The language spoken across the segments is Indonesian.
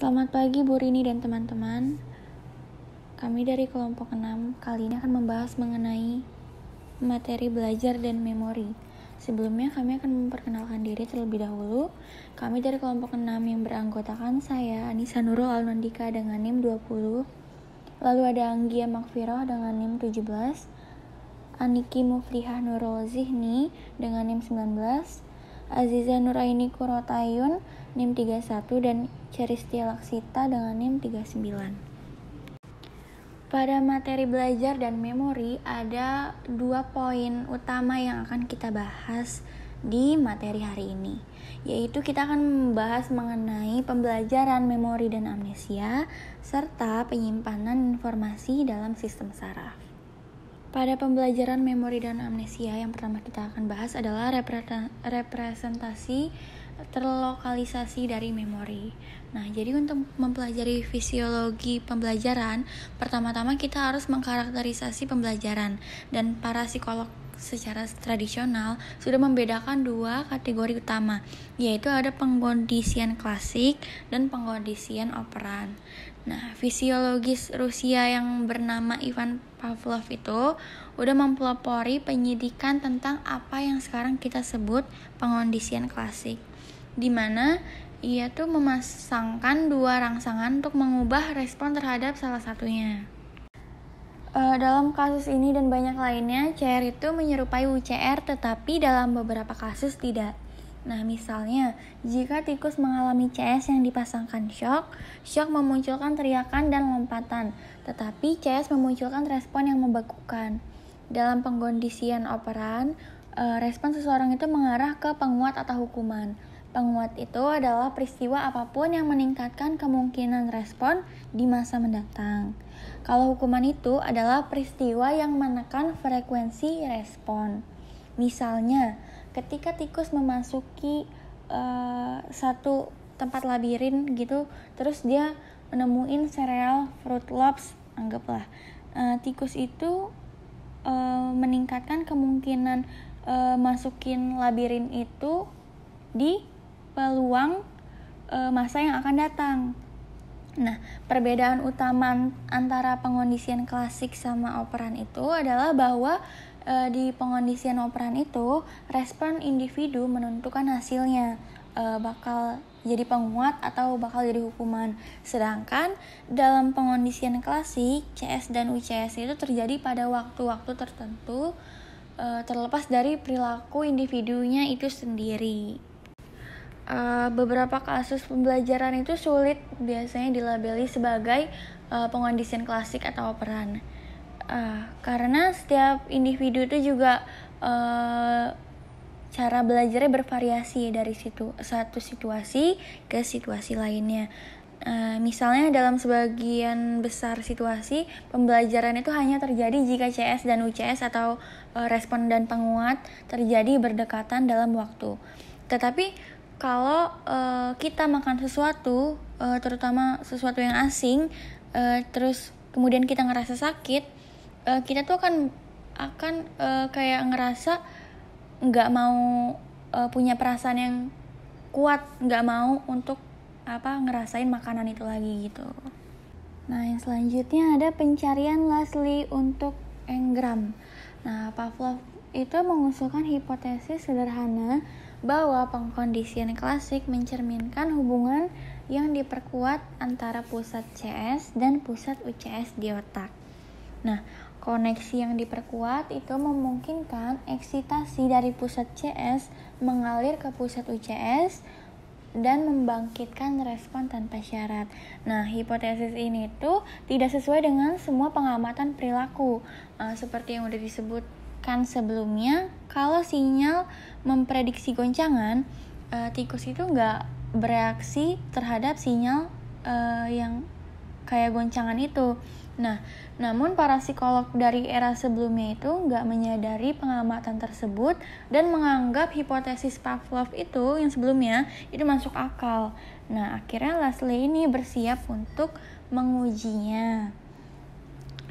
Selamat pagi Bu Rini dan teman-teman. Kami dari kelompok 6 kali ini akan membahas mengenai materi belajar dan memori. Sebelumnya kami akan memperkenalkan diri terlebih dahulu. Kami dari kelompok 6 yang beranggotakan saya Anissa Nurul Alnandika dengan NIM 20. Lalu ada Anggia Makfirah dengan NIM 17. Aniki Muflihah Nurul Zihni dengan NIM 19. Aziza Nuraini Kurotayun NIM 31 dan Cheristi Laksita dengan NIM 39. Pada materi belajar dan memori ada dua poin utama yang akan kita bahas di materi hari ini, yaitu kita akan membahas mengenai pembelajaran memori dan amnesia serta penyimpanan informasi dalam sistem saraf. Pada pembelajaran memori dan amnesia yang pertama kita akan bahas adalah representasi terlokalisasi dari memori. Nah, jadi untuk mempelajari fisiologi pembelajaran, pertama-tama kita harus mengkarakterisasi pembelajaran dan para psikolog secara tradisional sudah membedakan dua kategori utama, yaitu ada pengkondisian klasik dan pengkondisian operan. Nah, fisiologis Rusia yang bernama Ivan Pavlov itu udah mempelopori penyidikan tentang apa yang sekarang kita sebut pengondisian klasik. Di mana ia tuh memasangkan dua rangsangan untuk mengubah respon terhadap salah satunya. Uh, dalam kasus ini dan banyak lainnya, CR itu menyerupai UCR tetapi dalam beberapa kasus tidak. Nah, misalnya, jika tikus mengalami CS yang dipasangkan shock, shock memunculkan teriakan dan lompatan, tetapi CS memunculkan respon yang membekukan. Dalam pengkondisian operan, e, respon seseorang itu mengarah ke penguat atau hukuman. Penguat itu adalah peristiwa apapun yang meningkatkan kemungkinan respon di masa mendatang. Kalau hukuman itu adalah peristiwa yang menekan frekuensi respon. Misalnya, ketika tikus memasuki uh, satu tempat labirin gitu terus dia menemuin sereal fruit loops, anggaplah uh, tikus itu uh, meningkatkan kemungkinan uh, masukin labirin itu di peluang uh, masa yang akan datang Nah, perbedaan utama antara pengondisian klasik sama operan itu adalah bahwa e, di pengondisian operan itu respon individu menentukan hasilnya e, bakal jadi penguat atau bakal jadi hukuman. Sedangkan dalam pengondisian klasik CS dan UCS itu terjadi pada waktu-waktu tertentu e, terlepas dari perilaku individunya itu sendiri uh, beberapa kasus pembelajaran itu sulit biasanya dilabeli sebagai e, pengondisian klasik atau operan uh, karena setiap individu itu juga uh, cara belajarnya bervariasi dari situ satu situasi ke situasi lainnya. Uh, misalnya dalam sebagian besar situasi pembelajaran itu hanya terjadi jika CS dan UCS atau uh, respon dan penguat terjadi berdekatan dalam waktu. Tetapi kalau uh, kita makan sesuatu, uh, terutama sesuatu yang asing, uh, terus kemudian kita ngerasa sakit, uh, kita tuh akan akan uh, kayak ngerasa nggak mau uh, punya perasaan yang kuat nggak mau untuk apa ngerasain makanan itu lagi gitu nah yang selanjutnya ada pencarian Leslie untuk engram nah Pavlov itu mengusulkan hipotesis sederhana bahwa pengkondisian klasik mencerminkan hubungan yang diperkuat antara pusat CS dan pusat UCS di otak. Nah, Koneksi yang diperkuat itu memungkinkan eksitasi dari pusat CS mengalir ke pusat UCS dan membangkitkan respon tanpa syarat. Nah, hipotesis ini tuh tidak sesuai dengan semua pengamatan perilaku. Uh, seperti yang udah disebutkan sebelumnya, kalau sinyal memprediksi goncangan, uh, tikus itu nggak bereaksi terhadap sinyal uh, yang kayak goncangan itu. Nah, namun para psikolog dari era sebelumnya itu nggak menyadari pengamatan tersebut dan menganggap hipotesis Pavlov itu yang sebelumnya itu masuk akal. Nah, akhirnya Leslie ini bersiap untuk mengujinya.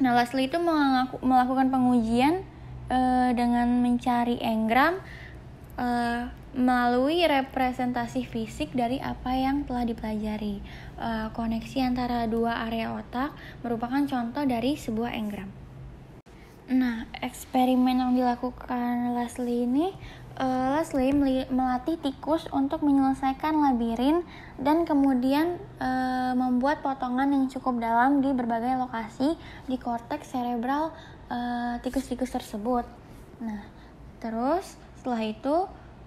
Nah, Leslie itu mengaku, melakukan pengujian e, dengan mencari engram e, melalui representasi fisik dari apa yang telah dipelajari uh, koneksi antara dua area otak merupakan contoh dari sebuah engram. Nah, eksperimen yang dilakukan Leslie ini, uh, Leslie melatih tikus untuk menyelesaikan labirin dan kemudian uh, membuat potongan yang cukup dalam di berbagai lokasi di korteks cerebral tikus-tikus uh, tikus -tikus tersebut. Nah, terus setelah itu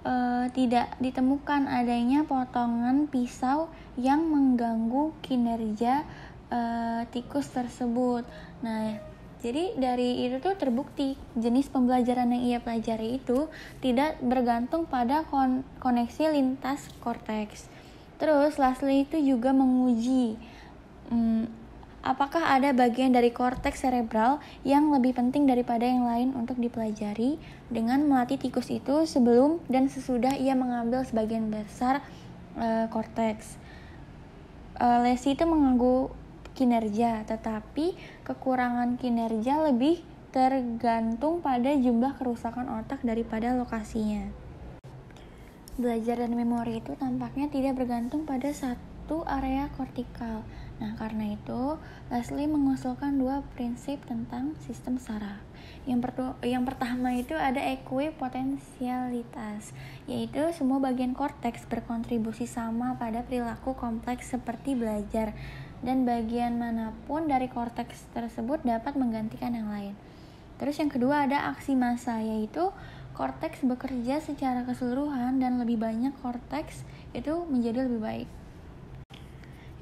e, tidak ditemukan adanya potongan pisau yang mengganggu kinerja e, tikus tersebut. Nah, jadi dari itu tuh terbukti jenis pembelajaran yang ia pelajari itu tidak bergantung pada kon koneksi lintas korteks. Terus Leslie itu juga menguji mm, apakah ada bagian dari korteks cerebral yang lebih penting daripada yang lain untuk dipelajari dengan melatih tikus itu sebelum dan sesudah ia mengambil sebagian besar e, korteks. E, lesi itu mengganggu kinerja, tetapi kekurangan kinerja lebih tergantung pada jumlah kerusakan otak daripada lokasinya. Belajar dan memori itu tampaknya tidak bergantung pada satu area kortikal, Nah, karena itu, Leslie mengusulkan dua prinsip tentang sistem saraf. Yang, yang pertama itu ada equipotensialitas, yaitu semua bagian korteks berkontribusi sama pada perilaku kompleks seperti belajar, dan bagian manapun dari korteks tersebut dapat menggantikan yang lain. Terus yang kedua ada aksi massa, yaitu korteks bekerja secara keseluruhan dan lebih banyak korteks itu menjadi lebih baik.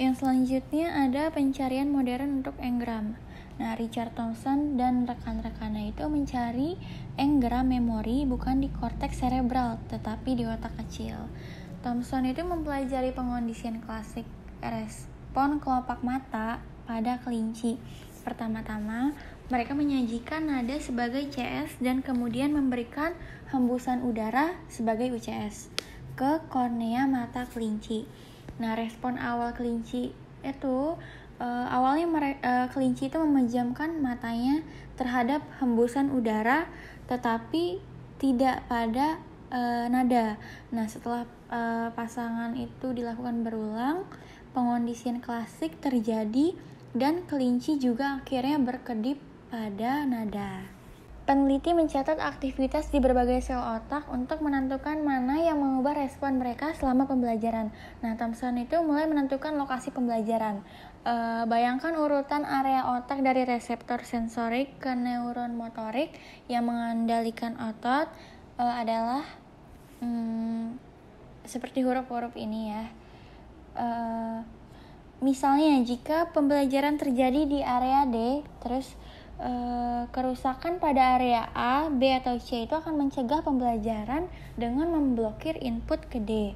Yang selanjutnya ada pencarian modern untuk engram. Nah, Richard Thompson dan rekan-rekannya itu mencari engram memori bukan di korteks cerebral, tetapi di otak kecil. Thompson itu mempelajari pengondisian klasik respon kelopak mata pada kelinci. Pertama-tama, mereka menyajikan nada sebagai CS dan kemudian memberikan hembusan udara sebagai UCS ke kornea mata kelinci. Nah, respon awal kelinci itu uh, awalnya uh, kelinci itu memejamkan matanya terhadap hembusan udara tetapi tidak pada uh, nada. Nah, setelah uh, pasangan itu dilakukan berulang, pengondisian klasik terjadi dan kelinci juga akhirnya berkedip pada nada. Peneliti mencatat aktivitas di berbagai sel otak untuk menentukan mana yang mengubah respon mereka selama pembelajaran. Nah, Thompson itu mulai menentukan lokasi pembelajaran. E, bayangkan urutan area otak dari reseptor sensorik ke neuron motorik yang mengendalikan otot e, adalah hmm, seperti huruf-huruf ini ya. E, misalnya, jika pembelajaran terjadi di area D, terus Eh, kerusakan pada area A, B, atau C itu akan mencegah pembelajaran dengan memblokir input ke D.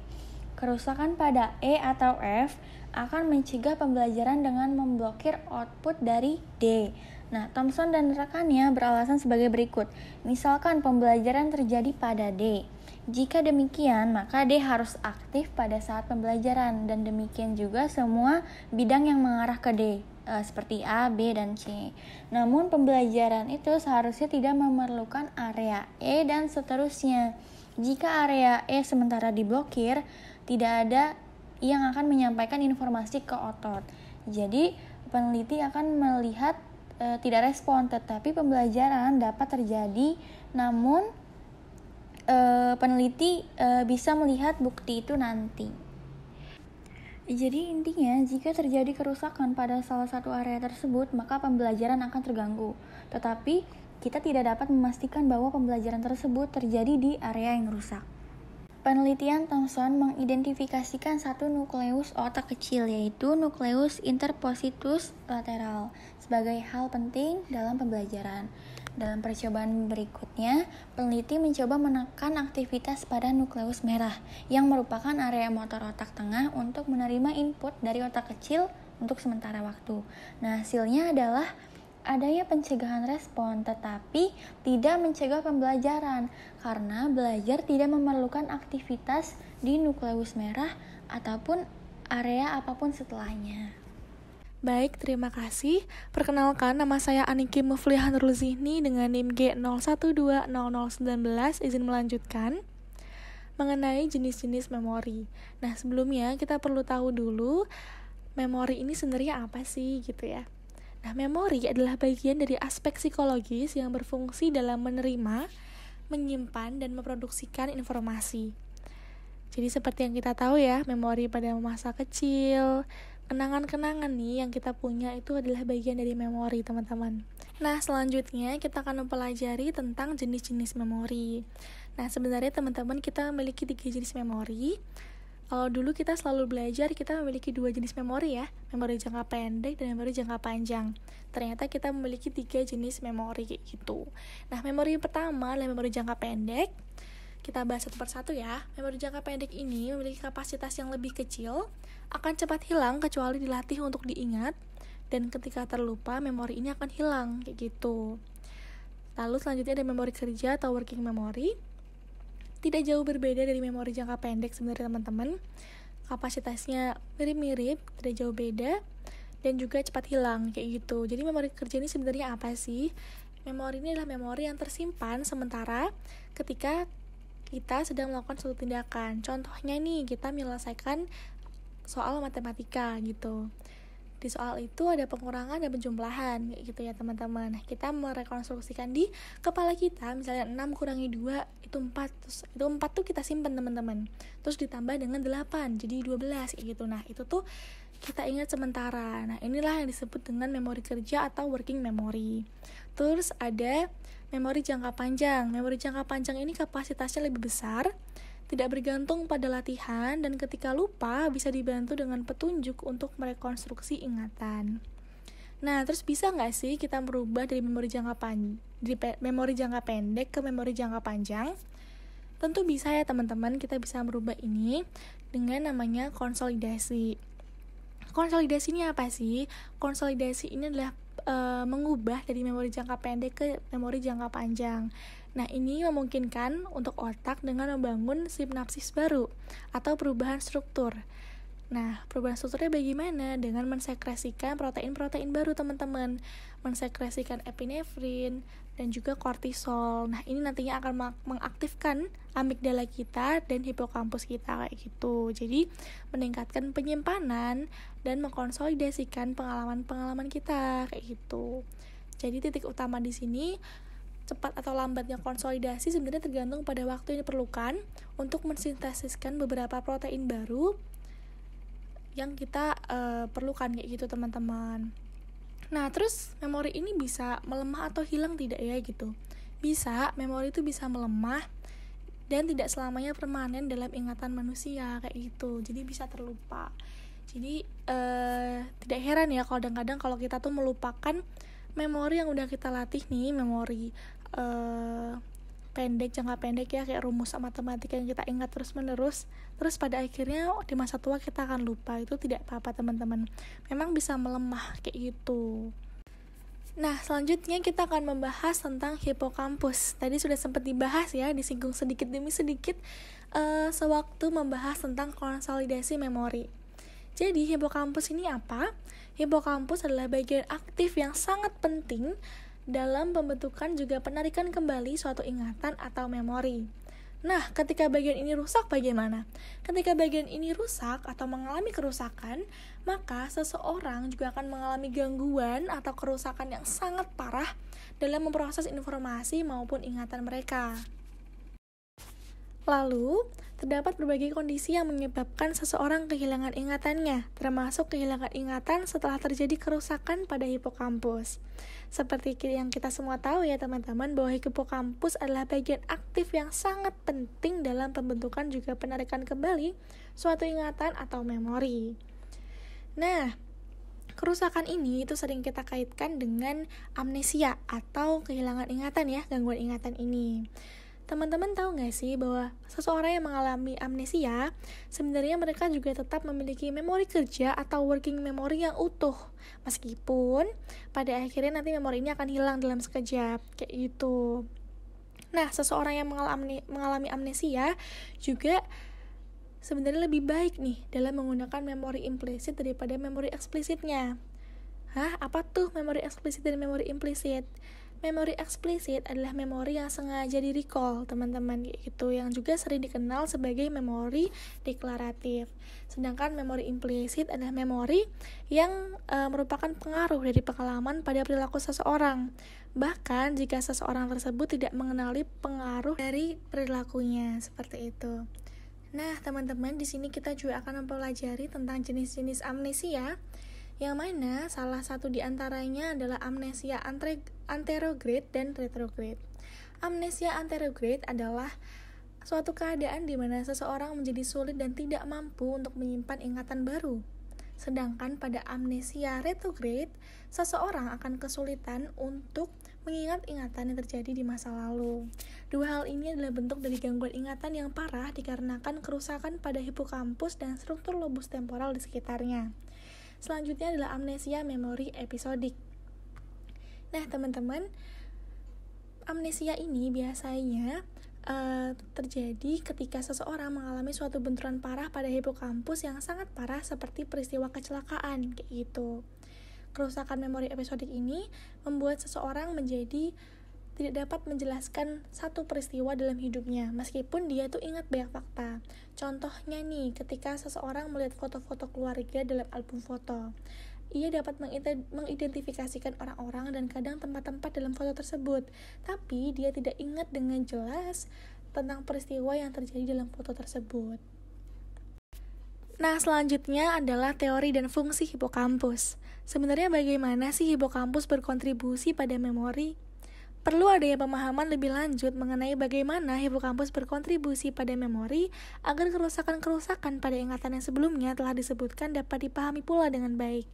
Kerusakan pada E atau F akan mencegah pembelajaran dengan memblokir output dari D. Nah, Thomson dan rekannya beralasan sebagai berikut. Misalkan pembelajaran terjadi pada D. Jika demikian, maka D harus aktif pada saat pembelajaran dan demikian juga semua bidang yang mengarah ke D uh, seperti A, B, dan C. Namun pembelajaran itu seharusnya tidak memerlukan area E dan seterusnya. Jika area E sementara diblokir, tidak ada yang akan menyampaikan informasi ke otot. Jadi, peneliti akan melihat e, tidak respon, tetapi pembelajaran dapat terjadi. Namun, e, peneliti e, bisa melihat bukti itu nanti. Jadi intinya, jika terjadi kerusakan pada salah satu area tersebut, maka pembelajaran akan terganggu. Tetapi, kita tidak dapat memastikan bahwa pembelajaran tersebut terjadi di area yang rusak. Penelitian Thomson mengidentifikasikan satu nukleus otak kecil yaitu nukleus interpositus lateral sebagai hal penting dalam pembelajaran. Dalam percobaan berikutnya, peneliti mencoba menekan aktivitas pada nukleus merah yang merupakan area motor otak tengah untuk menerima input dari otak kecil untuk sementara waktu. Nah, hasilnya adalah adanya pencegahan respon tetapi tidak mencegah pembelajaran karena belajar tidak memerlukan aktivitas di nukleus merah ataupun area apapun setelahnya. Baik, terima kasih. Perkenalkan, nama saya Aniki Muflihan Ruzihni dengan NIM g 0120019 Izin melanjutkan mengenai jenis-jenis memori. Nah, sebelumnya kita perlu tahu dulu memori ini sebenarnya apa sih gitu ya. Nah, memori adalah bagian dari aspek psikologis yang berfungsi dalam menerima, menyimpan, dan memproduksikan informasi. Jadi seperti yang kita tahu ya, memori pada masa kecil, kenangan-kenangan nih yang kita punya itu adalah bagian dari memori teman-teman. Nah, selanjutnya kita akan mempelajari tentang jenis-jenis memori. Nah, sebenarnya teman-teman kita memiliki tiga jenis memori. Kalau dulu kita selalu belajar kita memiliki dua jenis memori ya, memori jangka pendek dan memori jangka panjang. Ternyata kita memiliki tiga jenis memori gitu. Nah, memori pertama adalah memori jangka pendek kita bahas satu persatu ya. Memori jangka pendek ini memiliki kapasitas yang lebih kecil, akan cepat hilang kecuali dilatih untuk diingat, dan ketika terlupa, memori ini akan hilang, kayak gitu. Lalu selanjutnya ada memori kerja atau working memory. Tidak jauh berbeda dari memori jangka pendek sebenarnya teman-teman. Kapasitasnya mirip-mirip, tidak jauh beda, dan juga cepat hilang kayak gitu. Jadi memori kerja ini sebenarnya apa sih? Memori ini adalah memori yang tersimpan sementara ketika kita sedang melakukan suatu tindakan. Contohnya nih, kita menyelesaikan soal matematika gitu. Di soal itu ada pengurangan dan penjumlahan gitu ya teman-teman. Nah, kita merekonstruksikan di kepala kita misalnya 6 kurangi 2 itu 4. Terus itu 4 tuh kita simpan teman-teman. Terus ditambah dengan 8 jadi 12 gitu. Nah, itu tuh kita ingat sementara. Nah, inilah yang disebut dengan memori kerja atau working memory. Terus ada memori jangka panjang. Memori jangka panjang ini kapasitasnya lebih besar, tidak bergantung pada latihan, dan ketika lupa bisa dibantu dengan petunjuk untuk merekonstruksi ingatan. Nah, terus bisa nggak sih kita merubah dari memori jangka pan dari pe memori jangka pendek ke memori jangka panjang? Tentu bisa ya teman-teman, kita bisa merubah ini dengan namanya konsolidasi. Konsolidasi ini apa sih? Konsolidasi ini adalah Eh, mengubah dari memori jangka pendek ke memori jangka panjang. Nah, ini memungkinkan untuk otak dengan membangun sinapsis baru atau perubahan struktur. Nah, perubahan strukturnya bagaimana? Dengan mensekresikan protein-protein baru, teman-teman. Mensekresikan epinefrin dan juga kortisol. Nah, ini nantinya akan mengaktifkan amigdala kita dan hipokampus kita kayak gitu. Jadi, meningkatkan penyimpanan dan mengkonsolidasikan pengalaman-pengalaman kita kayak gitu. Jadi titik utama di sini cepat atau lambatnya konsolidasi sebenarnya tergantung pada waktu yang diperlukan untuk mensintesiskan beberapa protein baru yang kita uh, perlukan kayak gitu teman-teman. Nah, terus memori ini bisa melemah atau hilang tidak ya gitu. Bisa, memori itu bisa melemah dan tidak selamanya permanen dalam ingatan manusia kayak gitu. Jadi bisa terlupa. Jadi uh, tidak heran ya kalau kadang-kadang kalau kita tuh melupakan memori yang udah kita latih nih, memori uh, pendek, jangka pendek ya kayak rumus matematika yang kita ingat terus-menerus. Terus pada akhirnya di masa tua kita akan lupa. Itu tidak apa-apa teman-teman. Memang bisa melemah kayak gitu. Nah, selanjutnya kita akan membahas tentang hipokampus. Tadi sudah sempat dibahas ya, disinggung sedikit demi sedikit uh, sewaktu membahas tentang konsolidasi memori. Jadi hipokampus ini apa? Hipokampus adalah bagian aktif yang sangat penting dalam pembentukan juga penarikan kembali suatu ingatan atau memori. Nah, ketika bagian ini rusak bagaimana? Ketika bagian ini rusak atau mengalami kerusakan, maka seseorang juga akan mengalami gangguan atau kerusakan yang sangat parah dalam memproses informasi maupun ingatan mereka. Lalu, Terdapat berbagai kondisi yang menyebabkan seseorang kehilangan ingatannya, termasuk kehilangan ingatan setelah terjadi kerusakan pada hipokampus. Seperti yang kita semua tahu ya teman-teman, bahwa hipokampus adalah bagian aktif yang sangat penting dalam pembentukan juga penarikan kembali suatu ingatan atau memori. Nah, Kerusakan ini itu sering kita kaitkan dengan amnesia atau kehilangan ingatan ya, gangguan ingatan ini. Teman-teman tahu nggak sih bahwa seseorang yang mengalami amnesia, sebenarnya mereka juga tetap memiliki memori kerja atau working memory yang utuh. Meskipun pada akhirnya nanti memori ini akan hilang dalam sekejap, kayak gitu. Nah, seseorang yang mengalami, mengalami amnesia juga sebenarnya lebih baik nih dalam menggunakan memori implisit daripada memori eksplisitnya. Hah, apa tuh memori eksplisit dan memori implisit? Memori eksplisit adalah memori yang sengaja di-recall, teman-teman, gitu, yang juga sering dikenal sebagai memori deklaratif. Sedangkan memori implisit adalah memori yang e, merupakan pengaruh dari pengalaman pada perilaku seseorang, bahkan jika seseorang tersebut tidak mengenali pengaruh dari perilakunya, seperti itu. Nah, teman-teman, di sini kita juga akan mempelajari tentang jenis-jenis amnesia yang mana salah satu di antaranya adalah amnesia anterograde dan retrograde. Amnesia anterograde adalah suatu keadaan di mana seseorang menjadi sulit dan tidak mampu untuk menyimpan ingatan baru. Sedangkan pada amnesia retrograde, seseorang akan kesulitan untuk mengingat ingatan yang terjadi di masa lalu. Dua hal ini adalah bentuk dari gangguan ingatan yang parah dikarenakan kerusakan pada hipokampus dan struktur lobus temporal di sekitarnya. Selanjutnya adalah amnesia memori episodik. Nah, teman-teman, amnesia ini biasanya uh, terjadi ketika seseorang mengalami suatu benturan parah pada hipokampus yang sangat parah seperti peristiwa kecelakaan kayak gitu. Kerusakan memori episodik ini membuat seseorang menjadi tidak dapat menjelaskan satu peristiwa dalam hidupnya, meskipun dia tuh ingat banyak fakta. Contohnya nih, ketika seseorang melihat foto-foto keluarga dalam album foto, ia dapat mengidentifikasikan orang-orang dan kadang tempat-tempat dalam foto tersebut, tapi dia tidak ingat dengan jelas tentang peristiwa yang terjadi dalam foto tersebut. Nah, selanjutnya adalah teori dan fungsi hipokampus. Sebenarnya bagaimana sih hipokampus berkontribusi pada memori Perlu adanya pemahaman lebih lanjut mengenai bagaimana hipokampus berkontribusi pada memori agar kerusakan-kerusakan pada ingatan yang sebelumnya telah disebutkan dapat dipahami pula dengan baik.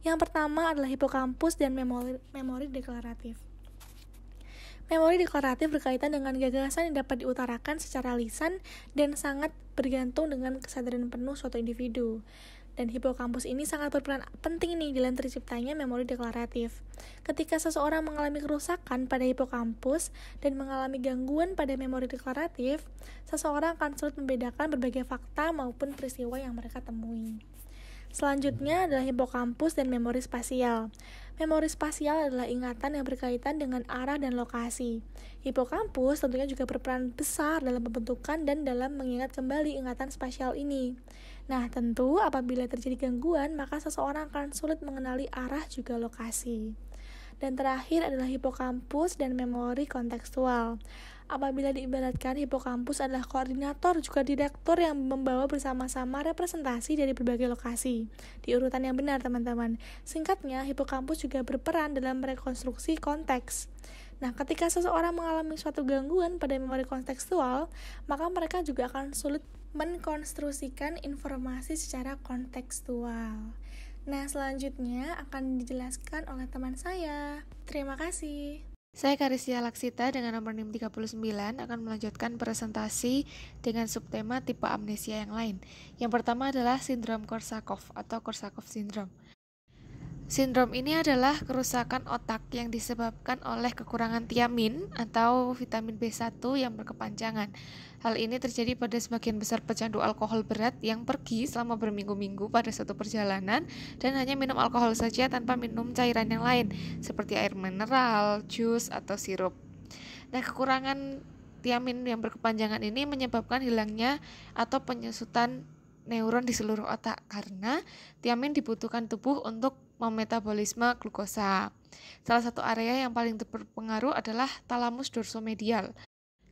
Yang pertama adalah hipokampus dan memori, memori deklaratif. Memori deklaratif berkaitan dengan gagasan yang dapat diutarakan secara lisan dan sangat bergantung dengan kesadaran penuh suatu individu. Dan hipokampus ini sangat berperan penting nih dalam terciptanya memori deklaratif. Ketika seseorang mengalami kerusakan pada hipokampus dan mengalami gangguan pada memori deklaratif, seseorang akan sulit membedakan berbagai fakta maupun peristiwa yang mereka temui. Selanjutnya adalah hipokampus dan memori spasial. Memori spasial adalah ingatan yang berkaitan dengan arah dan lokasi. Hipokampus tentunya juga berperan besar dalam pembentukan dan dalam mengingat kembali ingatan spasial ini. Nah, tentu apabila terjadi gangguan, maka seseorang akan sulit mengenali arah juga lokasi. Dan terakhir adalah hipokampus dan memori kontekstual. Apabila diibaratkan hipokampus adalah koordinator juga direktur yang membawa bersama-sama representasi dari berbagai lokasi. Di urutan yang benar, teman-teman. Singkatnya, hipokampus juga berperan dalam merekonstruksi konteks. Nah, ketika seseorang mengalami suatu gangguan pada memori kontekstual, maka mereka juga akan sulit mengkonstruksikan informasi secara kontekstual. Nah, selanjutnya akan dijelaskan oleh teman saya. Terima kasih. Saya Karisia Laksita dengan nomor NIM 39 akan melanjutkan presentasi dengan subtema tipe amnesia yang lain. Yang pertama adalah sindrom Korsakov atau Korsakov syndrome. Sindrom ini adalah kerusakan otak yang disebabkan oleh kekurangan tiamin atau vitamin B1 yang berkepanjangan. Hal ini terjadi pada sebagian besar pecandu alkohol berat yang pergi selama berminggu-minggu pada suatu perjalanan dan hanya minum alkohol saja tanpa minum cairan yang lain seperti air mineral, jus, atau sirup. Nah, kekurangan tiamin yang berkepanjangan ini menyebabkan hilangnya atau penyusutan neuron di seluruh otak karena tiamin dibutuhkan tubuh untuk memetabolisme glukosa. Salah satu area yang paling berpengaruh adalah talamus dorsomedial.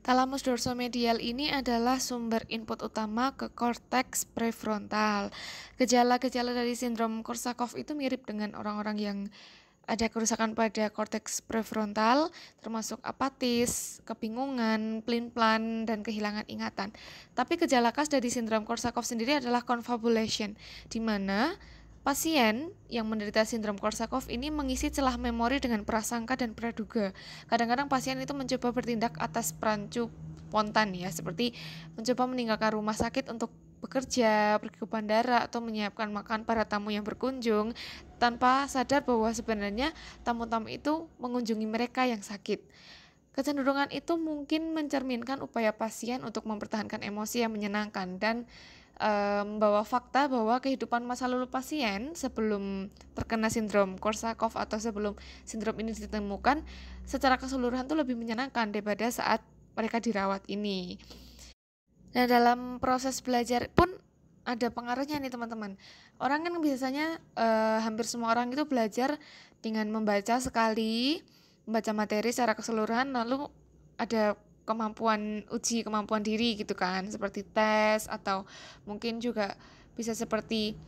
Talamus dorsomedial ini adalah sumber input utama ke korteks prefrontal. Gejala-gejala dari sindrom Korsakoff itu mirip dengan orang-orang yang ada kerusakan pada korteks prefrontal, termasuk apatis, kebingungan, plin-plan, dan kehilangan ingatan. Tapi gejala khas dari sindrom Korsakoff sendiri adalah confabulation, di mana Pasien yang menderita sindrom Korsakov ini mengisi celah memori dengan prasangka dan praduga. Kadang-kadang pasien itu mencoba bertindak atas perancu spontan ya, seperti mencoba meninggalkan rumah sakit untuk bekerja, pergi ke bandara atau menyiapkan makan para tamu yang berkunjung tanpa sadar bahwa sebenarnya tamu-tamu itu mengunjungi mereka yang sakit. Kecenderungan itu mungkin mencerminkan upaya pasien untuk mempertahankan emosi yang menyenangkan dan membawa fakta bahwa kehidupan masa lalu pasien sebelum terkena sindrom Korsakoff atau sebelum sindrom ini ditemukan secara keseluruhan itu lebih menyenangkan daripada saat mereka dirawat ini. Nah, dalam proses belajar pun ada pengaruhnya nih teman-teman. Orang kan biasanya uh, hampir semua orang itu belajar dengan membaca sekali, membaca materi secara keseluruhan lalu ada kemampuan uji kemampuan diri gitu kan seperti tes atau mungkin juga bisa seperti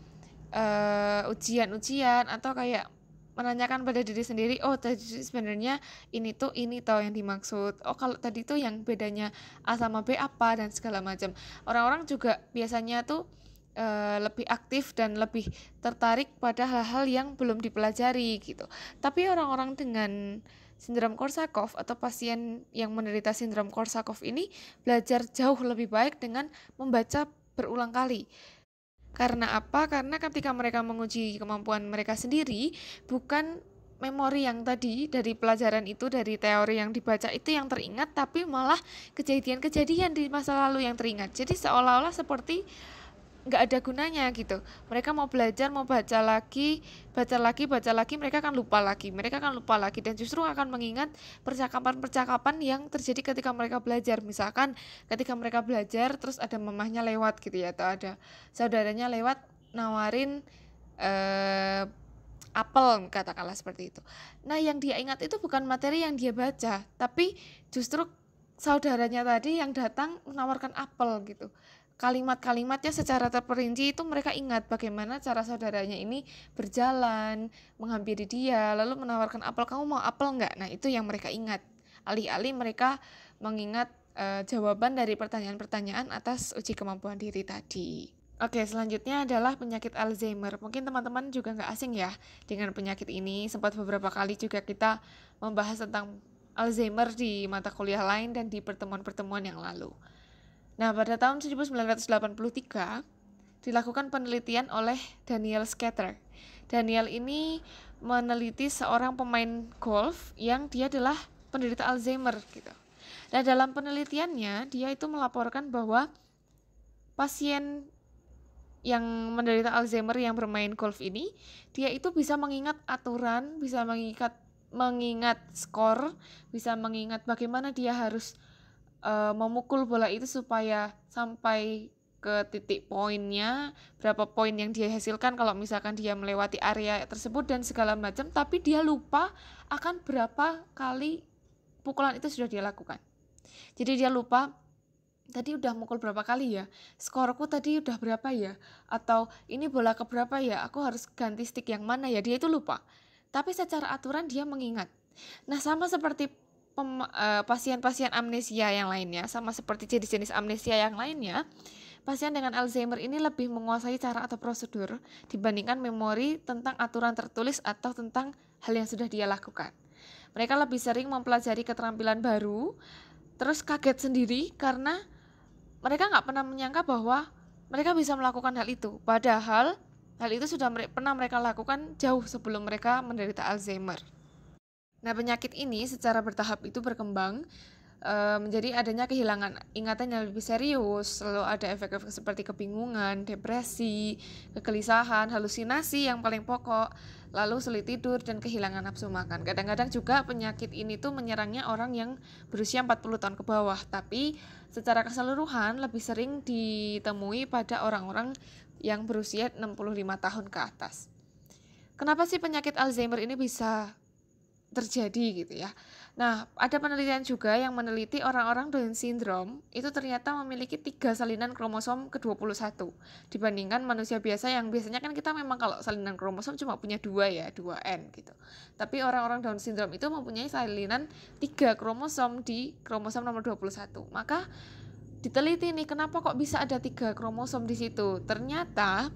eh, ujian-ujian uh, ujian atau kayak menanyakan pada diri sendiri oh tadi sebenarnya ini tuh ini tau yang dimaksud oh kalau tadi tuh yang bedanya A sama B apa dan segala macam orang-orang juga biasanya tuh uh, lebih aktif dan lebih tertarik pada hal-hal yang belum dipelajari gitu tapi orang-orang dengan sindrom Korsakoff atau pasien yang menderita sindrom Korsakoff ini belajar jauh lebih baik dengan membaca berulang kali. Karena apa? Karena ketika mereka menguji kemampuan mereka sendiri, bukan memori yang tadi dari pelajaran itu dari teori yang dibaca itu yang teringat tapi malah kejadian-kejadian di masa lalu yang teringat. Jadi seolah-olah seperti nggak ada gunanya gitu mereka mau belajar mau baca lagi baca lagi baca lagi mereka akan lupa lagi mereka akan lupa lagi dan justru akan mengingat percakapan-percakapan yang terjadi ketika mereka belajar misalkan ketika mereka belajar terus ada mamahnya lewat gitu ya atau ada saudaranya lewat nawarin eh, apel katakanlah seperti itu nah yang dia ingat itu bukan materi yang dia baca tapi justru saudaranya tadi yang datang menawarkan apel gitu kalimat-kalimatnya secara terperinci itu mereka ingat bagaimana cara saudaranya ini berjalan menghampiri dia lalu menawarkan apel kamu mau apel nggak nah itu yang mereka ingat alih-alih mereka mengingat e, jawaban dari pertanyaan-pertanyaan atas uji kemampuan diri tadi Oke, selanjutnya adalah penyakit Alzheimer. Mungkin teman-teman juga nggak asing ya dengan penyakit ini. Sempat beberapa kali juga kita membahas tentang Alzheimer di mata kuliah lain dan di pertemuan-pertemuan yang lalu. Nah, pada tahun 1983 dilakukan penelitian oleh Daniel Scatter. Daniel ini meneliti seorang pemain golf yang dia adalah penderita Alzheimer gitu. Nah, dalam penelitiannya dia itu melaporkan bahwa pasien yang menderita Alzheimer yang bermain golf ini, dia itu bisa mengingat aturan, bisa mengingat mengingat skor, bisa mengingat bagaimana dia harus uh, memukul bola itu supaya sampai ke titik poinnya, berapa poin yang dia hasilkan kalau misalkan dia melewati area tersebut dan segala macam, tapi dia lupa akan berapa kali pukulan itu sudah dia lakukan. Jadi dia lupa tadi udah mukul berapa kali ya, skorku tadi udah berapa ya, atau ini bola ke berapa ya, aku harus ganti stick yang mana ya, dia itu lupa. Tapi secara aturan dia mengingat. Nah sama seperti Eh, pasien-pasien uh, amnesia yang lainnya, sama seperti jenis-jenis amnesia yang lainnya, pasien dengan Alzheimer ini lebih menguasai cara atau prosedur dibandingkan memori tentang aturan tertulis atau tentang hal yang sudah dia lakukan. Mereka lebih sering mempelajari keterampilan baru, terus kaget sendiri karena mereka nggak pernah menyangka bahwa mereka bisa melakukan hal itu. Padahal hal itu sudah pernah mereka lakukan jauh sebelum mereka menderita Alzheimer. Nah, penyakit ini secara bertahap itu berkembang eh, menjadi adanya kehilangan ingatan yang lebih serius, lalu ada efek-efek seperti kebingungan, depresi, kegelisahan, halusinasi yang paling pokok, lalu sulit tidur dan kehilangan nafsu makan. Kadang-kadang juga penyakit ini tuh menyerangnya orang yang berusia 40 tahun ke bawah, tapi secara keseluruhan lebih sering ditemui pada orang-orang yang berusia 65 tahun ke atas. Kenapa sih penyakit Alzheimer ini bisa terjadi gitu ya. Nah, ada penelitian juga yang meneliti orang-orang Down syndrome itu ternyata memiliki tiga salinan kromosom ke-21 dibandingkan manusia biasa yang biasanya kan kita memang kalau salinan kromosom cuma punya dua ya, 2N gitu. Tapi orang-orang Down syndrome itu mempunyai salinan tiga kromosom di kromosom nomor 21. Maka diteliti nih kenapa kok bisa ada tiga kromosom di situ. Ternyata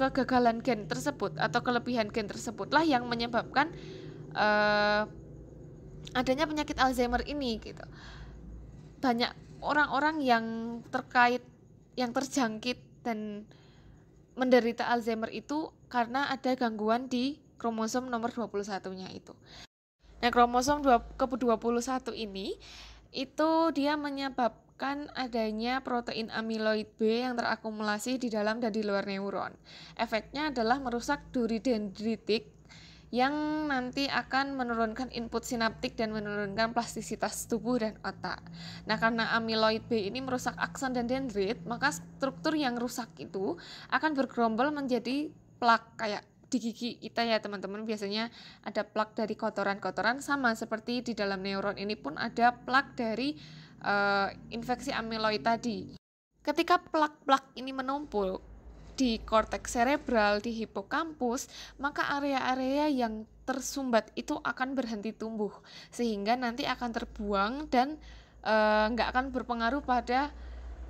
kegagalan gen tersebut atau kelebihan gen tersebutlah yang menyebabkan uh, adanya penyakit Alzheimer ini gitu banyak orang-orang yang terkait yang terjangkit dan menderita Alzheimer itu karena ada gangguan di kromosom nomor 21-nya itu. Nah, kromosom ke-21 ini itu dia menyebabkan adanya protein amiloid B yang terakumulasi di dalam dan di luar neuron. Efeknya adalah merusak duri dendritik yang nanti akan menurunkan input sinaptik dan menurunkan plastisitas tubuh dan otak. Nah, karena amiloid B ini merusak akson dan dendrit, maka struktur yang rusak itu akan bergerombol menjadi plak kayak di gigi kita ya teman-teman biasanya ada plak dari kotoran-kotoran sama seperti di dalam neuron ini pun ada plak dari uh, infeksi amiloid tadi. Ketika plak-plak ini menumpuk, di korteks cerebral, di hipokampus, maka area-area yang tersumbat itu akan berhenti tumbuh, sehingga nanti akan terbuang dan eh, nggak e, akan berpengaruh pada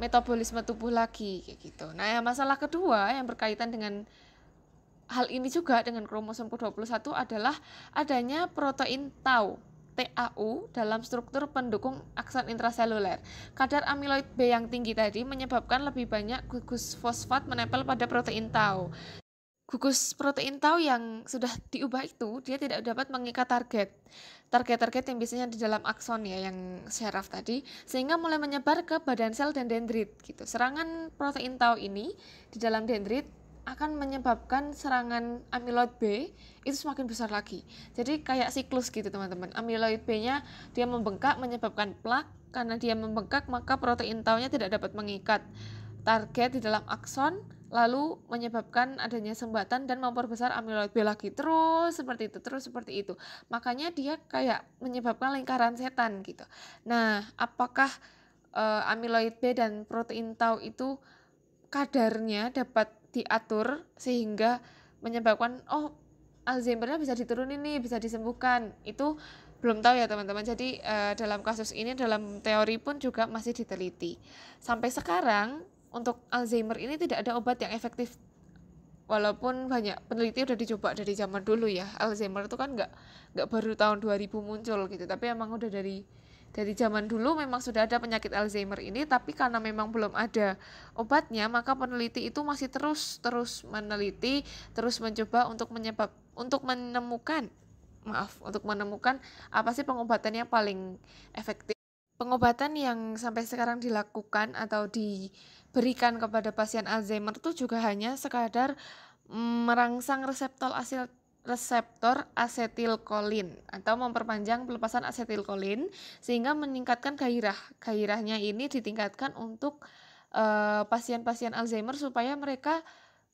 metabolisme tubuh lagi, kayak gitu. Nah, yang masalah kedua yang berkaitan dengan hal ini juga dengan kromosom ke-21 adalah adanya protein tau TAU dalam struktur pendukung akson intraseluler. Kadar amiloid B yang tinggi tadi menyebabkan lebih banyak gugus fosfat menempel pada protein tau. Gugus protein tau yang sudah diubah itu, dia tidak dapat mengikat target. Target-target yang biasanya di dalam akson ya, yang syaraf tadi, sehingga mulai menyebar ke badan sel dan dendrit. Gitu. Serangan protein tau ini di dalam dendrit akan menyebabkan serangan amiloid B itu semakin besar lagi. Jadi kayak siklus gitu teman-teman. Amiloid B-nya dia membengkak menyebabkan plak, karena dia membengkak maka protein tau-nya tidak dapat mengikat target di dalam akson lalu menyebabkan adanya sembatan dan memperbesar amiloid B lagi terus seperti itu terus seperti itu makanya dia kayak menyebabkan lingkaran setan gitu nah apakah e, eh, amiloid B dan protein tau itu kadarnya dapat diatur sehingga menyebabkan oh Alzheimernya bisa diturunin nih, bisa disembuhkan. Itu belum tahu ya teman-teman. Jadi uh, dalam kasus ini dalam teori pun juga masih diteliti. Sampai sekarang untuk Alzheimer ini tidak ada obat yang efektif. Walaupun banyak peneliti udah dicoba dari zaman dulu ya. Alzheimer itu kan nggak nggak baru tahun 2000 muncul gitu, tapi emang udah dari dari zaman dulu memang sudah ada penyakit Alzheimer ini, tapi karena memang belum ada obatnya, maka peneliti itu masih terus terus meneliti, terus mencoba untuk menyebab untuk menemukan maaf, untuk menemukan apa sih pengobatan yang paling efektif. Pengobatan yang sampai sekarang dilakukan atau diberikan kepada pasien Alzheimer itu juga hanya sekadar mm, merangsang reseptor asil reseptor asetilkolin atau memperpanjang pelepasan asetilkolin sehingga meningkatkan gairah. Gairahnya ini ditingkatkan untuk eh, pasien-pasien uh, Alzheimer supaya mereka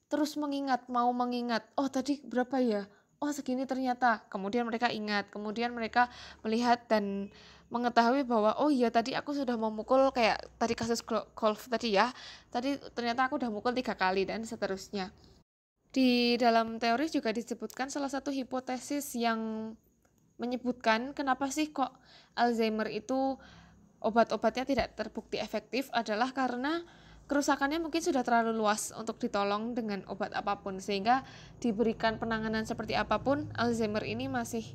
terus mengingat, mau mengingat, oh tadi berapa ya? Oh segini ternyata. Kemudian mereka ingat, kemudian mereka melihat dan mengetahui bahwa oh iya tadi aku sudah memukul kayak tadi kasus golf tadi ya. Tadi ternyata aku sudah mukul tiga kali dan seterusnya. Di dalam teori juga disebutkan salah satu hipotesis yang menyebutkan kenapa sih kok Alzheimer itu obat-obatnya tidak terbukti efektif adalah karena kerusakannya mungkin sudah terlalu luas untuk ditolong dengan obat apapun sehingga diberikan penanganan seperti apapun Alzheimer ini masih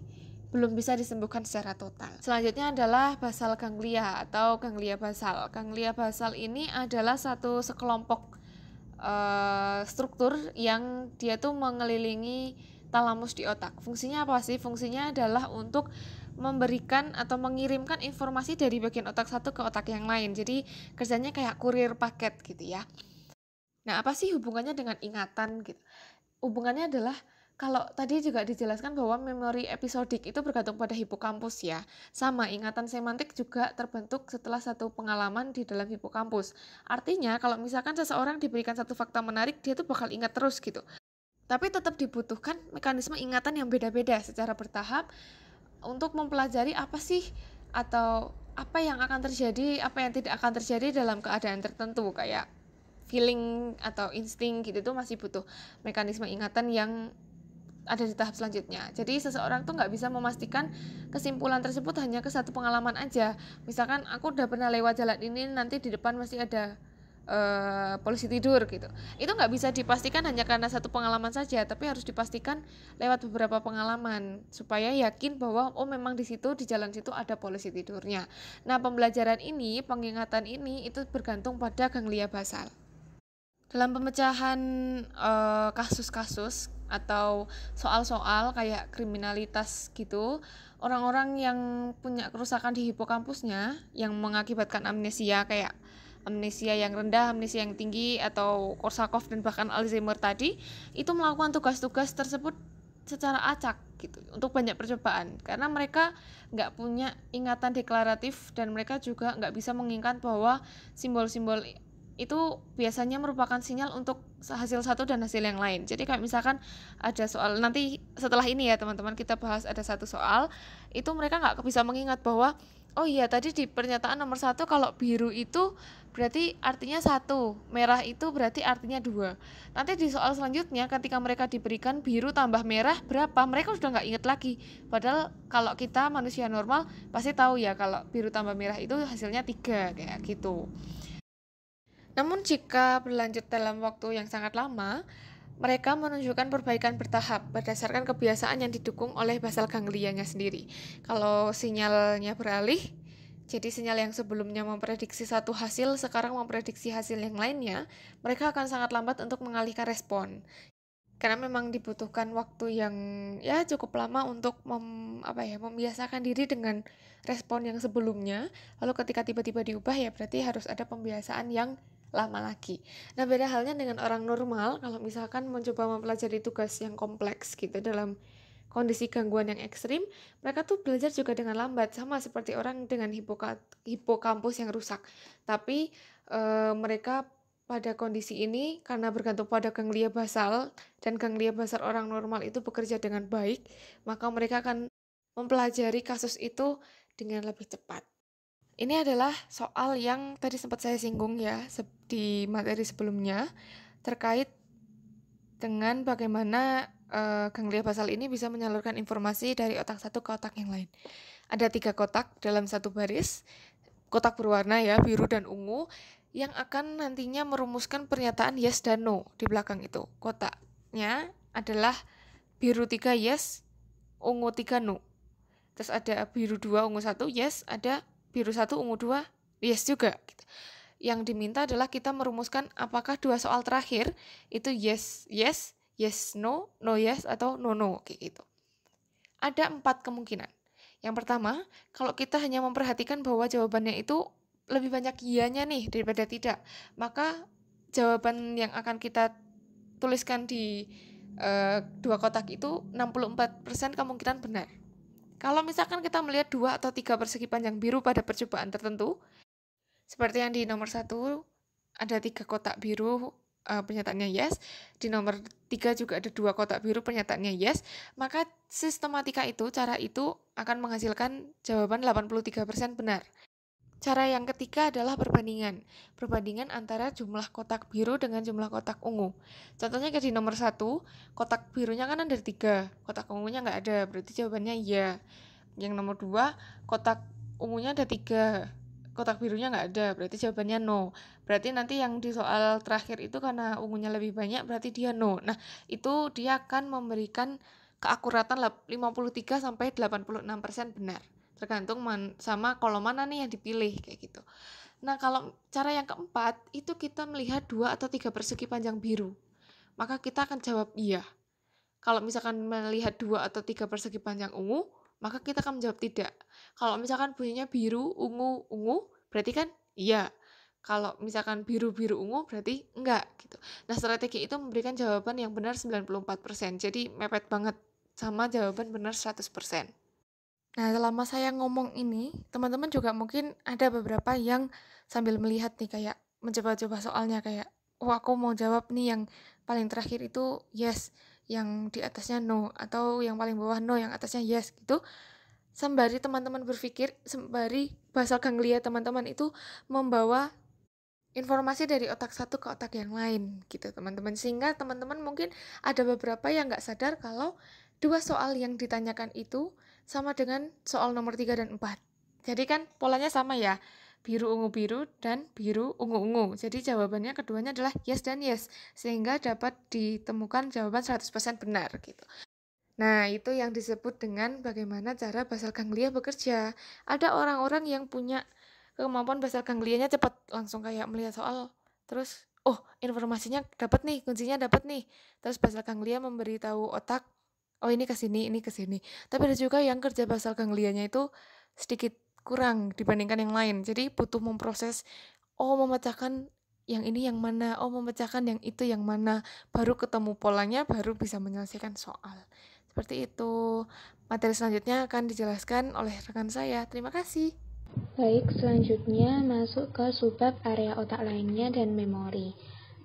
belum bisa disembuhkan secara total. Selanjutnya adalah basal ganglia atau ganglia basal. Ganglia basal ini adalah satu sekelompok Eh, struktur yang dia tuh mengelilingi talamus di otak. Fungsinya apa sih? Fungsinya adalah untuk memberikan atau mengirimkan informasi dari bagian otak satu ke otak yang lain. Jadi kerjanya kayak kurir paket gitu ya. Nah, apa sih hubungannya dengan ingatan gitu? Hubungannya adalah kalau tadi juga dijelaskan bahwa memori episodik itu bergantung pada hipokampus ya. Sama, ingatan semantik juga terbentuk setelah satu pengalaman di dalam hipokampus. Artinya, kalau misalkan seseorang diberikan satu fakta menarik, dia tuh bakal ingat terus gitu. Tapi tetap dibutuhkan mekanisme ingatan yang beda-beda secara bertahap untuk mempelajari apa sih atau apa yang akan terjadi, apa yang tidak akan terjadi dalam keadaan tertentu kayak feeling atau insting gitu tuh masih butuh mekanisme ingatan yang ada di tahap selanjutnya. Jadi seseorang tuh nggak bisa memastikan kesimpulan tersebut hanya ke satu pengalaman aja. Misalkan aku udah pernah lewat jalan ini, nanti di depan masih ada uh, polisi tidur gitu. Itu nggak bisa dipastikan hanya karena satu pengalaman saja, tapi harus dipastikan lewat beberapa pengalaman supaya yakin bahwa oh memang di situ di jalan situ ada polisi tidurnya. Nah pembelajaran ini, pengingatan ini itu bergantung pada ganglia basal dalam pemecahan eh, kasus-kasus uh, kasus -kasus, atau soal-soal kayak kriminalitas gitu orang-orang yang punya kerusakan di hipokampusnya yang mengakibatkan amnesia kayak amnesia yang rendah, amnesia yang tinggi atau Korsakov dan bahkan Alzheimer tadi itu melakukan tugas-tugas tersebut secara acak gitu untuk banyak percobaan karena mereka nggak punya ingatan deklaratif dan mereka juga nggak bisa mengingat bahwa simbol-simbol itu biasanya merupakan sinyal untuk hasil satu dan hasil yang lain. Jadi kayak misalkan ada soal nanti setelah ini ya teman-teman kita bahas ada satu soal itu mereka nggak bisa mengingat bahwa oh iya tadi di pernyataan nomor satu kalau biru itu berarti artinya satu merah itu berarti artinya dua. Nanti di soal selanjutnya ketika mereka diberikan biru tambah merah berapa mereka sudah nggak inget lagi. Padahal kalau kita manusia normal pasti tahu ya kalau biru tambah merah itu hasilnya tiga kayak gitu. Namun jika berlanjut dalam waktu yang sangat lama, mereka menunjukkan perbaikan bertahap berdasarkan kebiasaan yang didukung oleh basal ganglianya sendiri. Kalau sinyalnya beralih, jadi sinyal yang sebelumnya memprediksi satu hasil sekarang memprediksi hasil yang lainnya, mereka akan sangat lambat untuk mengalihkan respon. Karena memang dibutuhkan waktu yang ya cukup lama untuk mem, apa ya membiasakan diri dengan respon yang sebelumnya. Lalu ketika tiba-tiba diubah ya berarti harus ada pembiasaan yang lama lagi. Nah, beda halnya dengan orang normal kalau misalkan mencoba mempelajari tugas yang kompleks gitu dalam kondisi gangguan yang ekstrim, mereka tuh belajar juga dengan lambat sama seperti orang dengan hipokampus yang rusak. Tapi e, mereka pada kondisi ini karena bergantung pada ganglia basal dan ganglia basal orang normal itu bekerja dengan baik, maka mereka akan mempelajari kasus itu dengan lebih cepat. Ini adalah soal yang tadi sempat saya singgung ya di materi sebelumnya terkait dengan bagaimana uh, eh, ganglia basal ini bisa menyalurkan informasi dari otak satu ke otak yang lain. Ada tiga kotak dalam satu baris, kotak berwarna ya biru dan ungu yang akan nantinya merumuskan pernyataan yes dan no di belakang itu. Kotaknya adalah biru tiga yes, ungu tiga no. Terus ada biru dua ungu satu yes, ada biru satu ungu dua yes juga gitu. yang diminta adalah kita merumuskan apakah dua soal terakhir itu yes yes yes no no yes atau no no kayak gitu ada empat kemungkinan yang pertama kalau kita hanya memperhatikan bahwa jawabannya itu lebih banyak ianya nih daripada tidak maka jawaban yang akan kita tuliskan di uh, dua kotak itu 64% kemungkinan benar kalau misalkan kita melihat dua atau tiga persegi panjang biru pada percobaan tertentu, seperti yang di nomor satu ada tiga kotak biru uh, eh, pernyataannya yes, di nomor tiga juga ada dua kotak biru pernyataannya yes, maka sistematika itu, cara itu akan menghasilkan jawaban 83% benar. Cara yang ketiga adalah perbandingan. Perbandingan antara jumlah kotak biru dengan jumlah kotak ungu. Contohnya kayak di nomor satu, kotak birunya kan ada tiga, kotak ungunya nggak ada, berarti jawabannya iya. Yang nomor dua, kotak ungunya ada tiga, kotak birunya nggak ada, berarti jawabannya no. Berarti nanti yang di soal terakhir itu karena ungunya lebih banyak, berarti dia no. Nah, itu dia akan memberikan keakuratan 53 sampai 86% persen benar tergantung man, sama kalau mana nih yang dipilih kayak gitu nah kalau cara yang keempat itu kita melihat dua atau tiga persegi panjang biru maka kita akan jawab iya kalau misalkan melihat dua atau tiga persegi panjang ungu maka kita akan menjawab tidak kalau misalkan bunyinya biru ungu ungu berarti kan iya kalau misalkan biru-biru ungu berarti enggak gitu. Nah, strategi itu memberikan jawaban yang benar 94%. Jadi mepet banget sama jawaban benar 100%. Nah, selama saya ngomong ini, teman-teman juga mungkin ada beberapa yang sambil melihat nih kayak mencoba-coba soalnya kayak, "Oh, aku mau jawab nih yang paling terakhir itu yes, yang di atasnya no atau yang paling bawah no, yang atasnya yes." gitu. Sembari teman-teman berpikir, sembari bahasa ganglia teman-teman itu membawa informasi dari otak satu ke otak yang lain gitu teman-teman sehingga teman-teman mungkin ada beberapa yang nggak sadar kalau dua soal yang ditanyakan itu sama dengan soal nomor 3 dan 4. Jadi kan polanya sama ya, biru ungu biru dan biru ungu ungu. Jadi jawabannya keduanya adalah yes dan yes, sehingga dapat ditemukan jawaban 100% benar gitu. Nah, itu yang disebut dengan bagaimana cara basal ganglia bekerja. Ada orang-orang yang punya kemampuan basal ganglianya cepat langsung kayak melihat soal terus oh informasinya dapat nih kuncinya dapat nih terus basal ganglia memberitahu otak oh ini ke sini, ini ke sini. Tapi ada juga yang kerja basal ganglianya itu sedikit kurang dibandingkan yang lain. Jadi butuh memproses oh memecahkan yang ini yang mana, oh memecahkan yang itu yang mana, baru ketemu polanya, baru bisa menyelesaikan soal. Seperti itu. Materi selanjutnya akan dijelaskan oleh rekan saya. Terima kasih. Baik, selanjutnya masuk ke subbab area otak lainnya dan memori.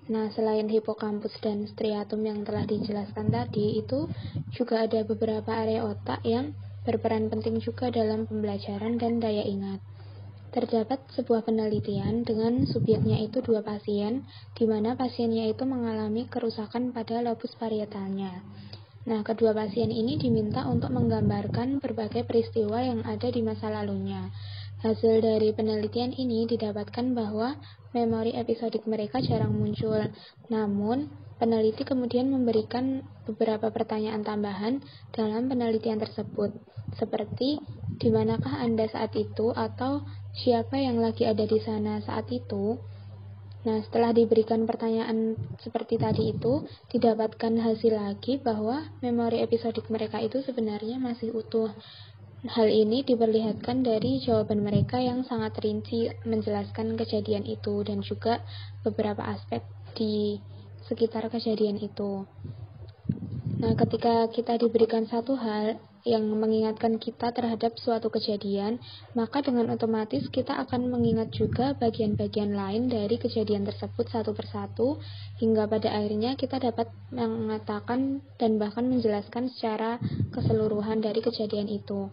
Nah, selain hipokampus dan striatum yang telah dijelaskan tadi, itu juga ada beberapa area otak yang berperan penting juga dalam pembelajaran dan daya ingat. Terdapat sebuah penelitian dengan subjeknya itu dua pasien, di mana pasiennya itu mengalami kerusakan pada lobus parietalnya. Nah, kedua pasien ini diminta untuk menggambarkan berbagai peristiwa yang ada di masa lalunya. Hasil dari penelitian ini didapatkan bahwa memori episodik mereka jarang muncul. Namun, peneliti kemudian memberikan beberapa pertanyaan tambahan dalam penelitian tersebut, seperti di manakah Anda saat itu atau siapa yang lagi ada di sana saat itu. Nah, setelah diberikan pertanyaan seperti tadi itu, didapatkan hasil lagi bahwa memori episodik mereka itu sebenarnya masih utuh. Hal ini diperlihatkan dari jawaban mereka yang sangat rinci menjelaskan kejadian itu dan juga beberapa aspek di sekitar kejadian itu. Nah, ketika kita diberikan satu hal, yang mengingatkan kita terhadap suatu kejadian, maka dengan otomatis kita akan mengingat juga bagian-bagian lain dari kejadian tersebut satu persatu, hingga pada akhirnya kita dapat mengatakan dan bahkan menjelaskan secara keseluruhan dari kejadian itu.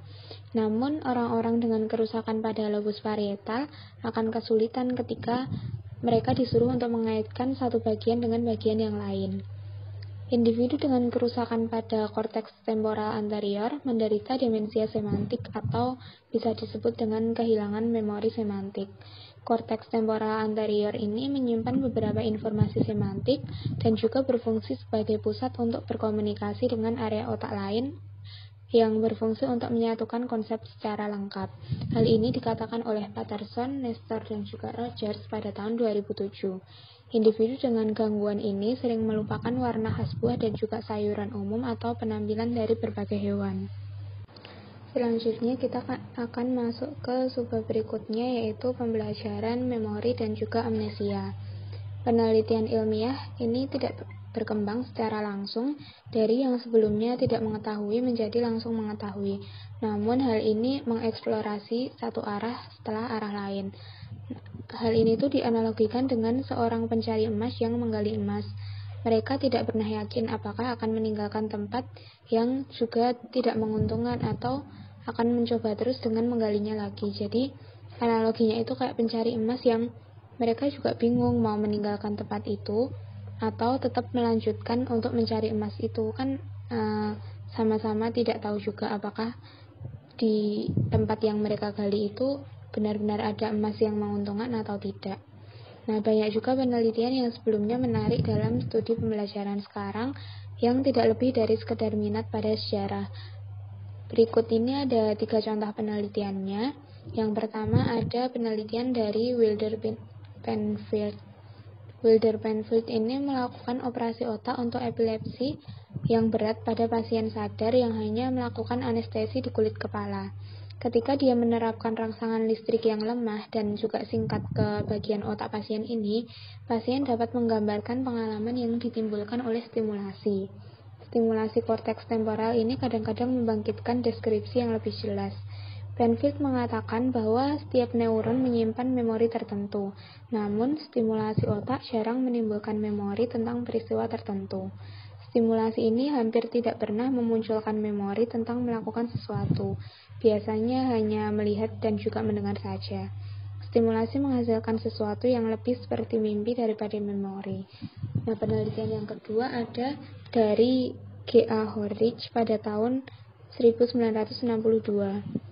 Namun, orang-orang dengan kerusakan pada lobus parietal akan kesulitan ketika mereka disuruh untuk mengaitkan satu bagian dengan bagian yang lain. Individu dengan kerusakan pada korteks temporal anterior menderita demensia semantik atau bisa disebut dengan kehilangan memori semantik. Korteks temporal anterior ini menyimpan beberapa informasi semantik dan juga berfungsi sebagai pusat untuk berkomunikasi dengan area otak lain yang berfungsi untuk menyatukan konsep secara lengkap. Hal ini dikatakan oleh Patterson, Nestor, dan juga Rogers pada tahun 2007. Individu dengan gangguan ini sering melupakan warna khas buah dan juga sayuran umum atau penampilan dari berbagai hewan. Selanjutnya kita akan masuk ke subbab berikutnya yaitu pembelajaran memori dan juga amnesia. Penelitian ilmiah ini tidak berkembang secara langsung dari yang sebelumnya tidak mengetahui menjadi langsung mengetahui. Namun hal ini mengeksplorasi satu arah setelah arah lain. Hal ini tuh dianalogikan dengan seorang pencari emas yang menggali emas. Mereka tidak pernah yakin apakah akan meninggalkan tempat yang juga tidak menguntungkan atau akan mencoba terus dengan menggalinya lagi. Jadi, analoginya itu kayak pencari emas yang mereka juga bingung mau meninggalkan tempat itu atau tetap melanjutkan untuk mencari emas itu kan eh, sama-sama e, sama -sama tidak tahu juga apakah di tempat yang mereka gali itu benar-benar ada emas yang menguntungkan atau tidak. Nah, banyak juga penelitian yang sebelumnya menarik dalam studi pembelajaran sekarang yang tidak lebih dari sekedar minat pada sejarah. Berikut ini ada tiga contoh penelitiannya. Yang pertama ada penelitian dari Wilder Penfield. Wilder Penfield ini melakukan operasi otak untuk epilepsi yang berat pada pasien sadar yang hanya melakukan anestesi di kulit kepala. Ketika dia menerapkan rangsangan listrik yang lemah dan juga singkat ke bagian otak pasien ini, pasien dapat menggambarkan pengalaman yang ditimbulkan oleh stimulasi. Stimulasi korteks temporal ini kadang-kadang membangkitkan deskripsi yang lebih jelas. Penfield mengatakan bahwa setiap neuron menyimpan memori tertentu, namun stimulasi otak jarang menimbulkan memori tentang peristiwa tertentu. Stimulasi ini hampir tidak pernah memunculkan memori tentang melakukan sesuatu biasanya hanya melihat dan juga mendengar saja. Stimulasi menghasilkan sesuatu yang lebih seperti mimpi daripada memori. Nah, penelitian yang kedua ada dari G.A. Horridge pada tahun 1962.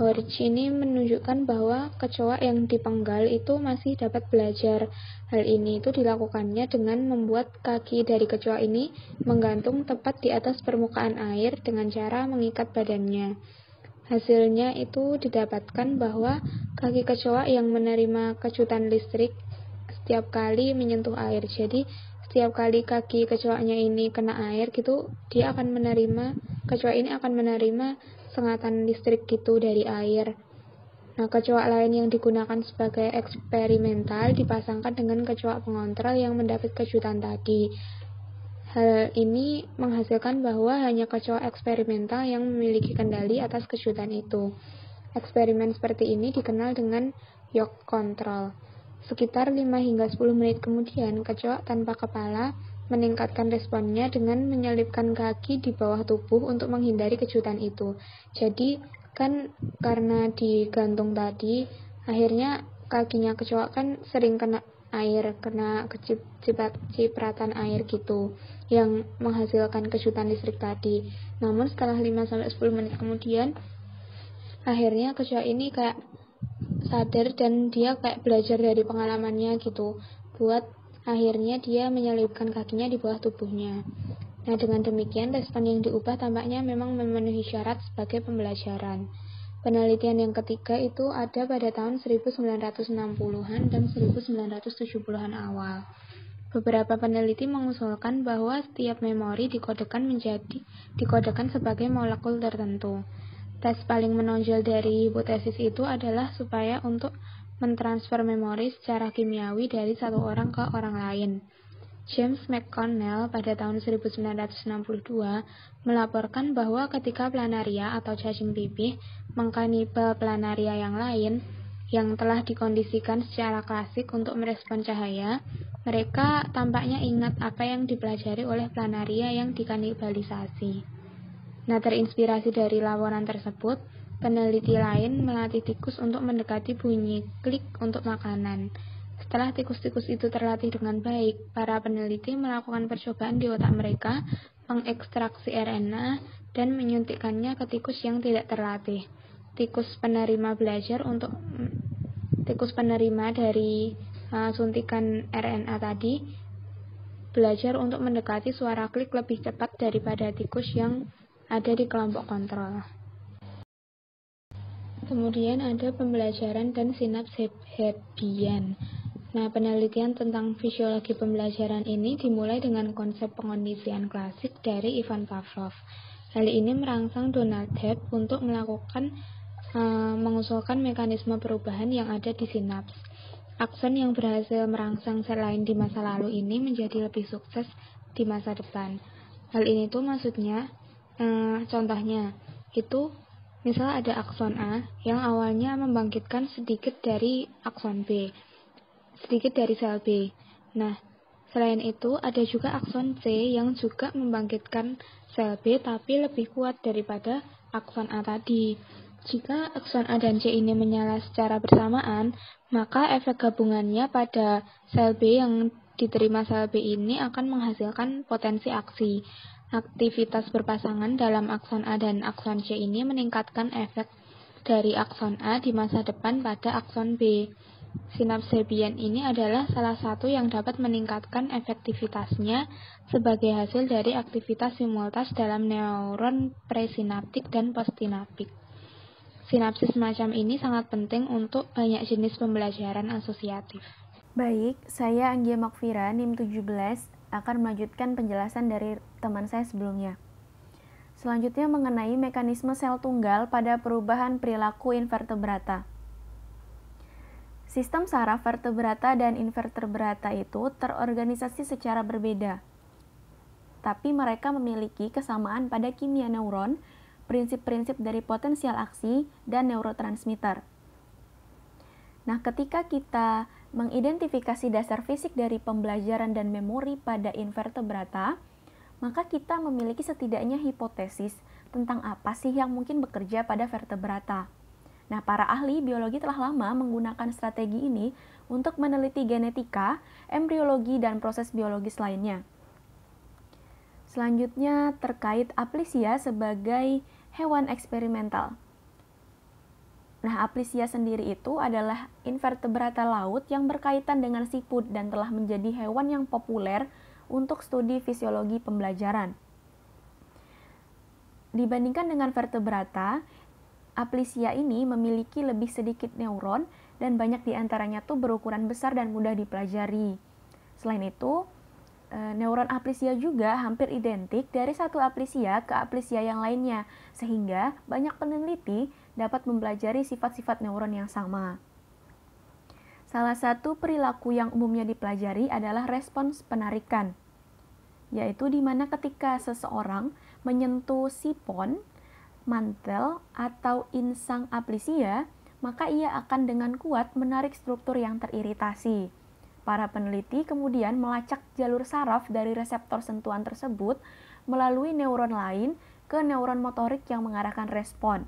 Horridge ini menunjukkan bahwa kecoa yang dipenggal itu masih dapat belajar. Hal ini itu dilakukannya dengan membuat kaki dari kecoa ini menggantung tepat di atas permukaan air dengan cara mengikat badannya. Hasilnya itu didapatkan bahwa kaki kecoa yang menerima kejutan listrik setiap kali menyentuh air. Jadi, setiap kali kaki kecoanya ini kena air gitu, dia akan menerima kecoa ini akan menerima sengatan listrik gitu dari air. Nah, kecoa lain yang digunakan sebagai eksperimental dipasangkan dengan kecoa pengontrol yang mendapat kejutan tadi. Hal ini menghasilkan bahwa hanya kecoa eksperimental yang memiliki kendali atas kejutan itu. Eksperimen seperti ini dikenal dengan yoke control. Sekitar 5 hingga 10 menit kemudian, kecoa tanpa kepala meningkatkan responnya dengan menyelipkan kaki di bawah tubuh untuk menghindari kejutan itu. Jadi, kan karena digantung tadi, akhirnya kakinya kecoa kan sering kena air, kena kecipratan cipratan air gitu yang menghasilkan kejutan listrik tadi. Namun setelah 5-10 menit kemudian, akhirnya kejutan ini kayak sadar dan dia kayak belajar dari pengalamannya gitu. Buat akhirnya dia menyelipkan kakinya di bawah tubuhnya. Nah dengan demikian respon yang diubah tampaknya memang memenuhi syarat sebagai pembelajaran. Penelitian yang ketiga itu ada pada tahun 1960-an dan 1970-an awal. Beberapa peneliti mengusulkan bahwa setiap memori dikodekan menjadi dikodekan sebagai molekul tertentu. Tes paling menonjol dari hipotesis itu adalah supaya untuk mentransfer memori secara kimiawi dari satu orang ke orang lain. James McConnell pada tahun 1962 melaporkan bahwa ketika planaria atau cacing pipih mengkanibal planaria yang lain, yang telah dikondisikan secara klasik untuk merespon cahaya, mereka tampaknya ingat apa yang dipelajari oleh planaria yang dikanibalisasi. Nah, terinspirasi dari laporan tersebut, peneliti lain melatih tikus untuk mendekati bunyi klik untuk makanan. Setelah tikus-tikus itu terlatih dengan baik, para peneliti melakukan percobaan di otak mereka, mengekstraksi RNA, dan menyuntikkannya ke tikus yang tidak terlatih tikus penerima belajar untuk mm, tikus penerima dari uh, suntikan RNA tadi belajar untuk mendekati suara klik lebih cepat daripada tikus yang ada di kelompok kontrol. Kemudian ada pembelajaran dan sinaps Hebbian. Nah, penelitian tentang fisiologi pembelajaran ini dimulai dengan konsep pengondisian klasik dari Ivan Pavlov. Hal ini merangsang Donald Hebb untuk melakukan Eh, mengusulkan mekanisme perubahan yang ada di sinaps. Akson yang berhasil merangsang sel lain di masa lalu ini menjadi lebih sukses di masa depan. Hal ini tuh maksudnya, eh, contohnya itu misal ada akson A yang awalnya membangkitkan sedikit dari akson B, sedikit dari sel B. Nah, Selain itu, ada juga akson C yang juga membangkitkan sel B tapi lebih kuat daripada akson A tadi. Jika akson A dan C ini menyala secara bersamaan, maka efek gabungannya pada sel B yang diterima sel B ini akan menghasilkan potensi aksi. Aktivitas berpasangan dalam akson A dan akson C ini meningkatkan efek dari akson A di masa depan pada akson B. Sinaps ini adalah salah satu yang dapat meningkatkan efektivitasnya sebagai hasil dari aktivitas simultas dalam neuron presinaptik dan postsinaptik. Sinapsis semacam ini sangat penting untuk banyak jenis pembelajaran asosiatif. Baik, saya Anggia Makfira, NIM 17, akan melanjutkan penjelasan dari teman saya sebelumnya. Selanjutnya mengenai mekanisme sel tunggal pada perubahan perilaku invertebrata. Sistem saraf vertebrata dan invertebrata itu terorganisasi secara berbeda. Tapi mereka memiliki kesamaan pada kimia neuron prinsip-prinsip dari potensial aksi dan neurotransmitter. Nah, ketika kita mengidentifikasi dasar fisik dari pembelajaran dan memori pada invertebrata, maka kita memiliki setidaknya hipotesis tentang apa sih yang mungkin bekerja pada vertebrata. Nah, para ahli biologi telah lama menggunakan strategi ini untuk meneliti genetika, embriologi, dan proses biologis lainnya. Selanjutnya terkait aplisia sebagai hewan eksperimental. Nah, aprisia sendiri itu adalah invertebrata laut yang berkaitan dengan siput dan telah menjadi hewan yang populer untuk studi fisiologi pembelajaran. Dibandingkan dengan vertebrata, aplisia ini memiliki lebih sedikit neuron dan banyak diantaranya tuh berukuran besar dan mudah dipelajari. Selain itu, Eh, neuron aplisia juga hampir identik dari satu aplisia ke aplisia yang lainnya, sehingga banyak peneliti dapat mempelajari sifat-sifat neuron yang sama. Salah satu perilaku yang umumnya dipelajari adalah respons penarikan, yaitu di mana ketika seseorang menyentuh sipon, mantel, atau insang aplisia, maka ia akan dengan kuat menarik struktur yang teriritasi. Para peneliti kemudian melacak jalur saraf dari reseptor sentuhan tersebut melalui neuron lain ke neuron motorik yang mengarahkan respon.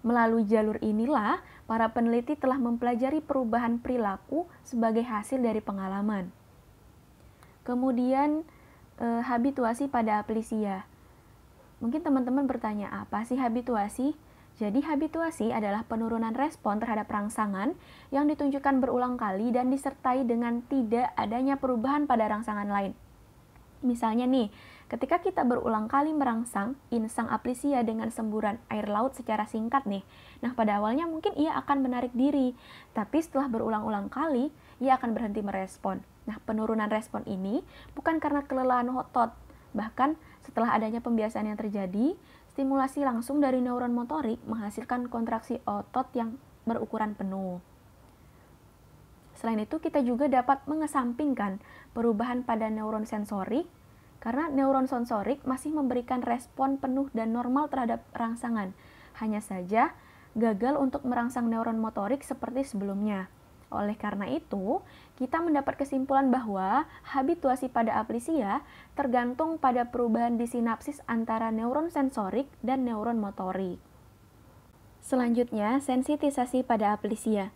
Melalui jalur inilah, para peneliti telah mempelajari perubahan perilaku sebagai hasil dari pengalaman. Kemudian, eh, habituasi pada aplisia. Mungkin teman-teman bertanya, apa sih habituasi? Jadi habituasi adalah penurunan respon terhadap rangsangan yang ditunjukkan berulang kali dan disertai dengan tidak adanya perubahan pada rangsangan lain. Misalnya nih, ketika kita berulang kali merangsang insang aplisia dengan semburan air laut secara singkat nih. Nah, pada awalnya mungkin ia akan menarik diri, tapi setelah berulang-ulang kali, ia akan berhenti merespon. Nah, penurunan respon ini bukan karena kelelahan otot, bahkan setelah adanya pembiasaan yang terjadi, Stimulasi langsung dari neuron motorik menghasilkan kontraksi otot yang berukuran penuh. Selain itu, kita juga dapat mengesampingkan perubahan pada neuron sensorik karena neuron sensorik masih memberikan respon penuh dan normal terhadap rangsangan. Hanya saja gagal untuk merangsang neuron motorik seperti sebelumnya. Oleh karena itu, kita mendapat kesimpulan bahwa habituasi pada aplisia ya tergantung pada perubahan di sinapsis antara neuron sensorik dan neuron motorik. Selanjutnya, sensitisasi pada aplisia. Ya.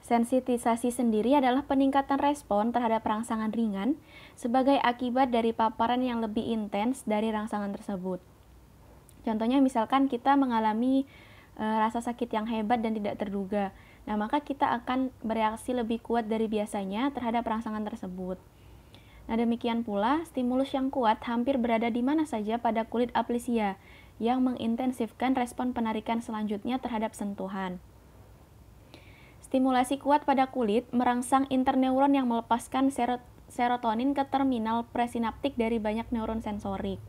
Sensitisasi sendiri adalah peningkatan respon terhadap rangsangan ringan sebagai akibat dari paparan yang lebih intens dari rangsangan tersebut. Contohnya misalkan kita mengalami eh, rasa sakit yang hebat dan tidak terduga. Nah, maka kita akan bereaksi lebih kuat dari biasanya terhadap rangsangan tersebut. Nah, demikian pula stimulus yang kuat hampir berada di mana saja pada kulit aplisia yang mengintensifkan respon penarikan selanjutnya terhadap sentuhan. Stimulasi kuat pada kulit merangsang interneuron yang melepaskan serotonin ke terminal presinaptik dari banyak neuron sensorik.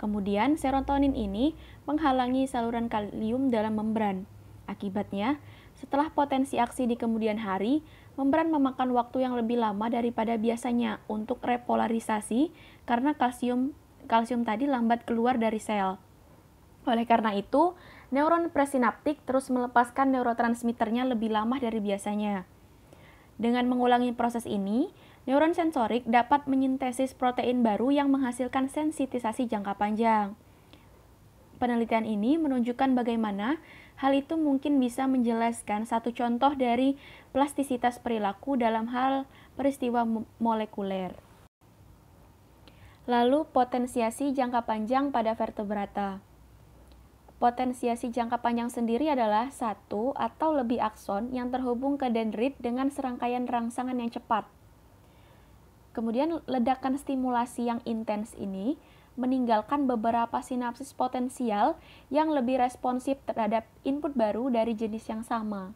Kemudian, serotonin ini menghalangi saluran kalium dalam membran. Akibatnya, setelah potensi aksi di kemudian hari, membran memakan waktu yang lebih lama daripada biasanya untuk repolarisasi karena kalsium kalsium tadi lambat keluar dari sel. Oleh karena itu, neuron presinaptik terus melepaskan neurotransmitternya lebih lama dari biasanya. Dengan mengulangi proses ini, neuron sensorik dapat menyintesis protein baru yang menghasilkan sensitisasi jangka panjang. Penelitian ini menunjukkan bagaimana Hal itu mungkin bisa menjelaskan satu contoh dari plastisitas perilaku dalam hal peristiwa molekuler. Lalu potensiasi jangka panjang pada vertebrata. Potensiasi jangka panjang sendiri adalah satu atau lebih akson yang terhubung ke dendrit dengan serangkaian rangsangan yang cepat. Kemudian ledakan stimulasi yang intens ini meninggalkan beberapa sinapsis potensial yang lebih responsif terhadap input baru dari jenis yang sama.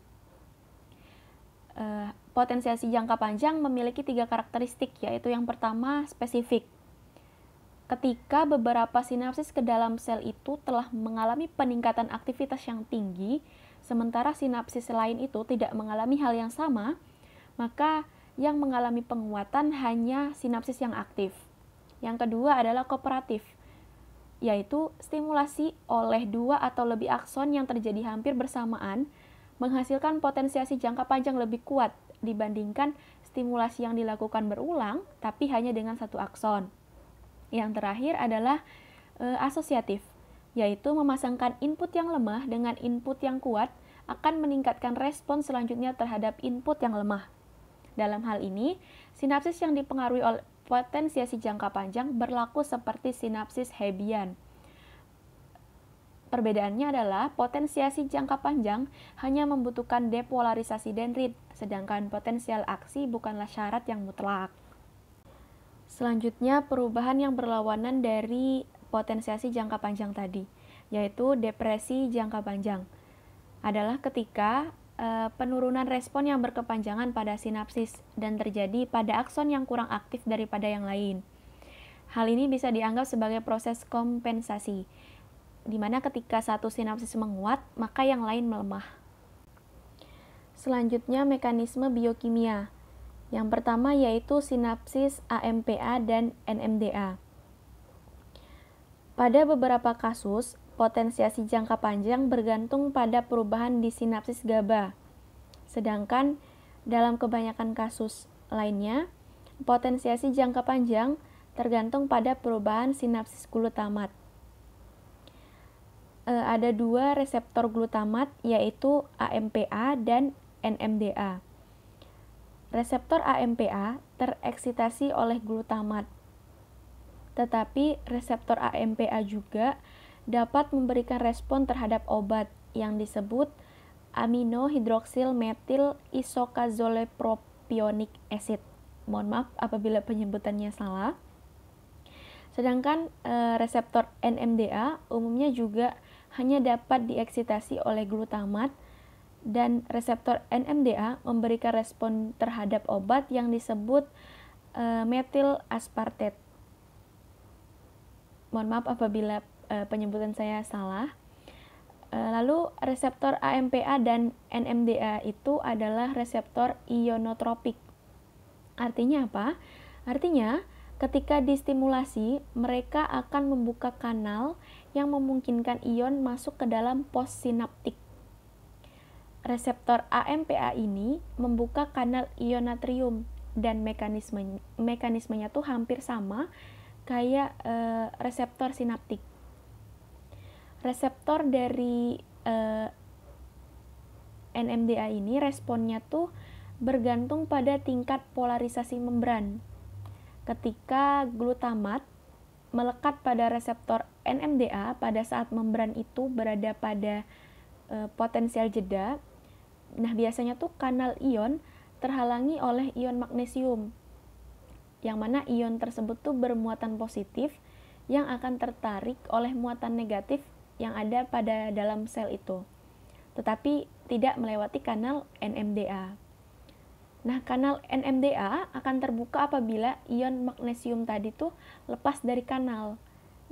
Eh, potensiasi jangka panjang memiliki tiga karakteristik, yaitu yang pertama spesifik. Ketika beberapa sinapsis ke dalam sel itu telah mengalami peningkatan aktivitas yang tinggi, sementara sinapsis lain itu tidak mengalami hal yang sama, maka yang mengalami penguatan hanya sinapsis yang aktif. Yang kedua adalah kooperatif, yaitu stimulasi oleh dua atau lebih akson yang terjadi hampir bersamaan menghasilkan potensiasi jangka panjang lebih kuat dibandingkan stimulasi yang dilakukan berulang tapi hanya dengan satu akson. Yang terakhir adalah e, asosiatif, yaitu memasangkan input yang lemah dengan input yang kuat akan meningkatkan respon selanjutnya terhadap input yang lemah. Dalam hal ini, sinapsis yang dipengaruhi oleh Potensiasi jangka panjang berlaku seperti sinapsis Hebbian. Perbedaannya adalah potensiasi jangka panjang hanya membutuhkan depolarisasi dendrit, sedangkan potensial aksi bukanlah syarat yang mutlak. Selanjutnya, perubahan yang berlawanan dari potensiasi jangka panjang tadi, yaitu depresi jangka panjang, adalah ketika Eh, penurunan respon yang berkepanjangan pada sinapsis dan terjadi pada akson yang kurang aktif daripada yang lain. Hal ini bisa dianggap sebagai proses kompensasi, di mana ketika satu sinapsis menguat, maka yang lain melemah. Selanjutnya, mekanisme biokimia. Yang pertama yaitu sinapsis AMPA dan NMDA. Pada beberapa kasus, potensiasi jangka panjang bergantung pada perubahan di sinapsis GABA. Sedangkan dalam kebanyakan kasus lainnya, potensiasi jangka panjang tergantung pada perubahan sinapsis glutamat. E, ada dua reseptor glutamat yaitu AMPA dan NMDA. Reseptor AMPA tereksitasi oleh glutamat. Tetapi reseptor AMPA juga dapat memberikan respon terhadap obat yang disebut aminohidroksil metil isokazolepropionic acid. Mohon maaf apabila penyebutannya salah. Sedangkan e, reseptor NMDA umumnya juga hanya dapat dieksitasi oleh glutamat dan reseptor NMDA memberikan respon terhadap obat yang disebut e, metil aspartat. Mohon maaf apabila Eh, penyebutan saya salah. Eh, lalu reseptor AMPA dan NMDA itu adalah reseptor ionotropik. Artinya apa? Artinya ketika distimulasi, mereka akan membuka kanal yang memungkinkan ion masuk ke dalam pos sinaptik. Reseptor AMPA ini membuka kanal ion natrium dan mekanisme mekanismenya tuh hampir sama kayak e, reseptor sinaptik reseptor dari uh, eh, NMDA ini responnya tuh bergantung pada tingkat polarisasi membran. Ketika glutamat melekat pada reseptor NMDA pada saat membran itu berada pada e, potensial jeda, nah biasanya tuh kanal ion terhalangi oleh ion magnesium. Yang mana ion tersebut tuh bermuatan positif yang akan tertarik oleh muatan negatif yang ada pada dalam sel itu, tetapi tidak melewati kanal NMDA. Nah, kanal NMDA akan terbuka apabila ion magnesium tadi tuh lepas dari kanal.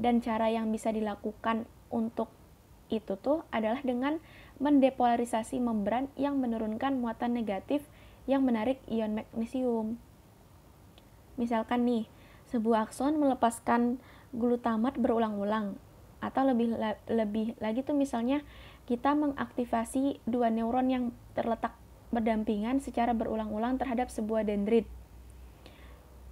Dan cara yang bisa dilakukan untuk itu tuh adalah dengan mendepolarisasi membran yang menurunkan muatan negatif yang menarik ion magnesium. Misalkan nih, sebuah akson melepaskan glutamat berulang-ulang atau lebih lebih lagi tuh misalnya kita mengaktifasi dua neuron yang terletak berdampingan secara berulang-ulang terhadap sebuah dendrit.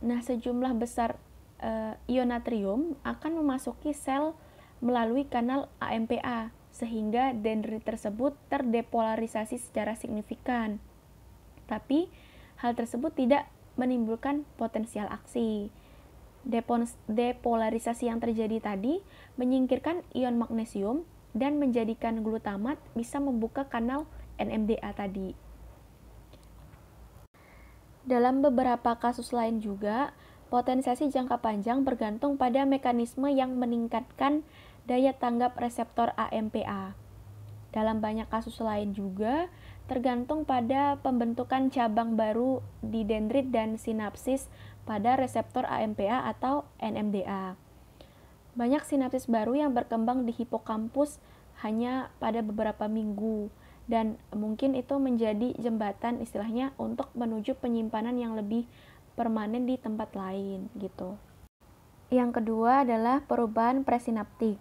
Nah, sejumlah besar e, eh, ion natrium akan memasuki sel melalui kanal AMPA sehingga dendrit tersebut terdepolarisasi secara signifikan. Tapi hal tersebut tidak menimbulkan potensial aksi depolarisasi yang terjadi tadi menyingkirkan ion magnesium dan menjadikan glutamat bisa membuka kanal NMDA tadi. Dalam beberapa kasus lain juga, potensiasi jangka panjang bergantung pada mekanisme yang meningkatkan daya tanggap reseptor AMPA. Dalam banyak kasus lain juga, tergantung pada pembentukan cabang baru di dendrit dan sinapsis pada reseptor AMPA atau NMDA. Banyak sinapsis baru yang berkembang di hipokampus hanya pada beberapa minggu dan mungkin itu menjadi jembatan istilahnya untuk menuju penyimpanan yang lebih permanen di tempat lain gitu. Yang kedua adalah perubahan presinaptik.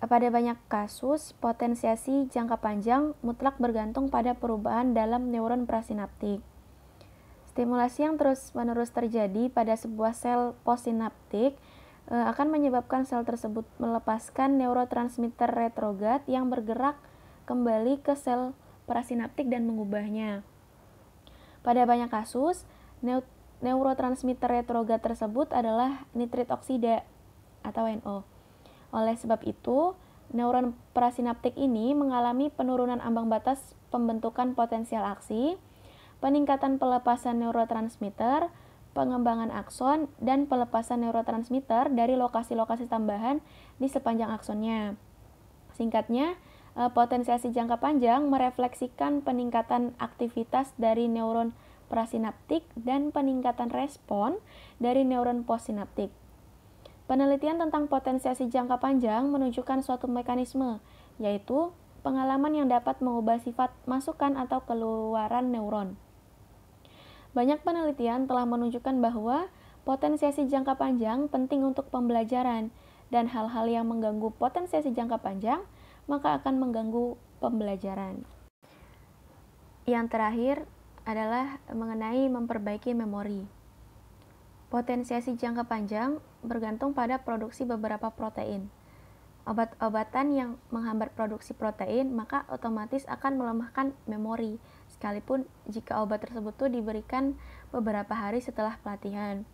Pada banyak kasus, potensiasi jangka panjang mutlak bergantung pada perubahan dalam neuron prasinaptik. Stimulasi yang terus-menerus terjadi pada sebuah sel postsinaptik eh, akan menyebabkan sel tersebut melepaskan neurotransmitter retrograd yang bergerak kembali ke sel parasinaptik dan mengubahnya. Pada banyak kasus, neurotransmitter retrograd tersebut adalah nitrit oksida atau NO. Oleh sebab itu, neuron parasinaptik ini mengalami penurunan ambang batas pembentukan potensial aksi peningkatan pelepasan neurotransmitter, pengembangan akson, dan pelepasan neurotransmitter dari lokasi-lokasi tambahan di sepanjang aksonnya. Singkatnya, eh, potensiasi jangka panjang merefleksikan peningkatan aktivitas dari neuron prasinaptik dan peningkatan respon dari neuron postsinaptik. Penelitian tentang potensiasi jangka panjang menunjukkan suatu mekanisme, yaitu pengalaman yang dapat mengubah sifat masukan atau keluaran neuron. Banyak penelitian telah menunjukkan bahwa potensiasi jangka panjang penting untuk pembelajaran dan hal-hal yang mengganggu potensiasi jangka panjang maka akan mengganggu pembelajaran. Yang terakhir adalah mengenai memperbaiki memori. Potensiasi jangka panjang bergantung pada produksi beberapa protein. Obat-obatan yang menghambat produksi protein maka otomatis akan melemahkan memori sekalipun jika obat tersebut tuh diberikan beberapa hari setelah pelatihan.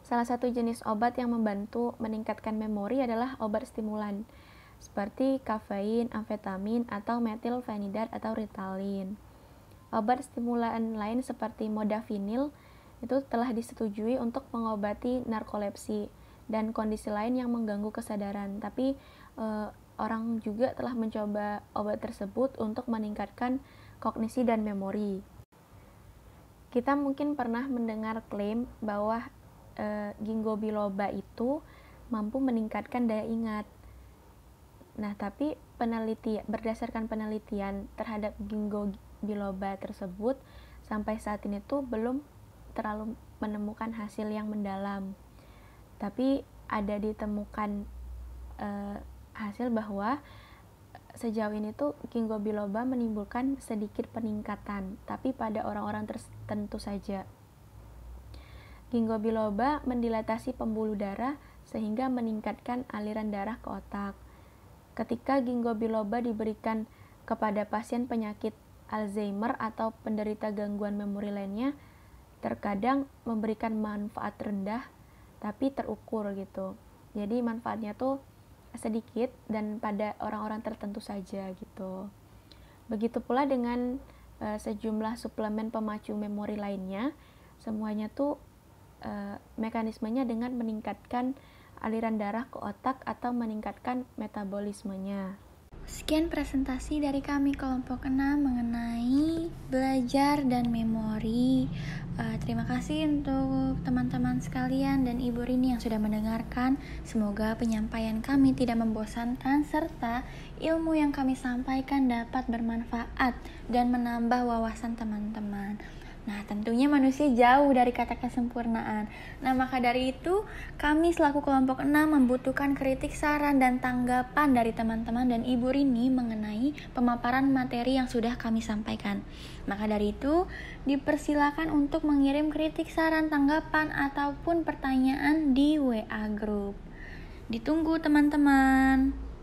Salah satu jenis obat yang membantu meningkatkan memori adalah obat stimulan, seperti kafein, amfetamin, atau metilfenidat atau ritalin. Obat stimulan lain seperti modafinil itu telah disetujui untuk mengobati narkolepsi dan kondisi lain yang mengganggu kesadaran, tapi e, orang juga telah mencoba obat tersebut untuk meningkatkan kognisi dan memori. Kita mungkin pernah mendengar klaim bahwa e, ginkgo biloba itu mampu meningkatkan daya ingat. Nah, tapi penelitian berdasarkan penelitian terhadap ginkgo biloba tersebut sampai saat ini tuh belum terlalu menemukan hasil yang mendalam. Tapi ada ditemukan e, hasil bahwa sejauh ini tuh ginkgo biloba menimbulkan sedikit peningkatan, tapi pada orang-orang tertentu saja. Ginkgo biloba mendilatasi pembuluh darah sehingga meningkatkan aliran darah ke otak. Ketika ginkgo biloba diberikan kepada pasien penyakit Alzheimer atau penderita gangguan memori lainnya, terkadang memberikan manfaat rendah tapi terukur gitu. Jadi manfaatnya tuh sedikit dan pada orang-orang tertentu saja gitu. Begitu pula dengan e, sejumlah suplemen pemacu memori lainnya, semuanya tuh e, mekanismenya dengan meningkatkan aliran darah ke otak atau meningkatkan metabolismenya. Sekian presentasi dari kami kelompok 6 mengenai belajar dan memori. Uh, terima kasih untuk teman-teman sekalian dan Ibu Rini yang sudah mendengarkan. Semoga penyampaian kami tidak membosankan serta ilmu yang kami sampaikan dapat bermanfaat dan menambah wawasan teman-teman. Nah, tentunya manusia jauh dari kata kesempurnaan. Nah, maka dari itu, kami selaku kelompok 6 membutuhkan kritik, saran, dan tanggapan dari teman-teman dan Ibu Rini mengenai pemaparan materi yang sudah kami sampaikan. Maka dari itu, dipersilakan untuk mengirim kritik, saran, tanggapan, ataupun pertanyaan di WA Group. Ditunggu teman-teman.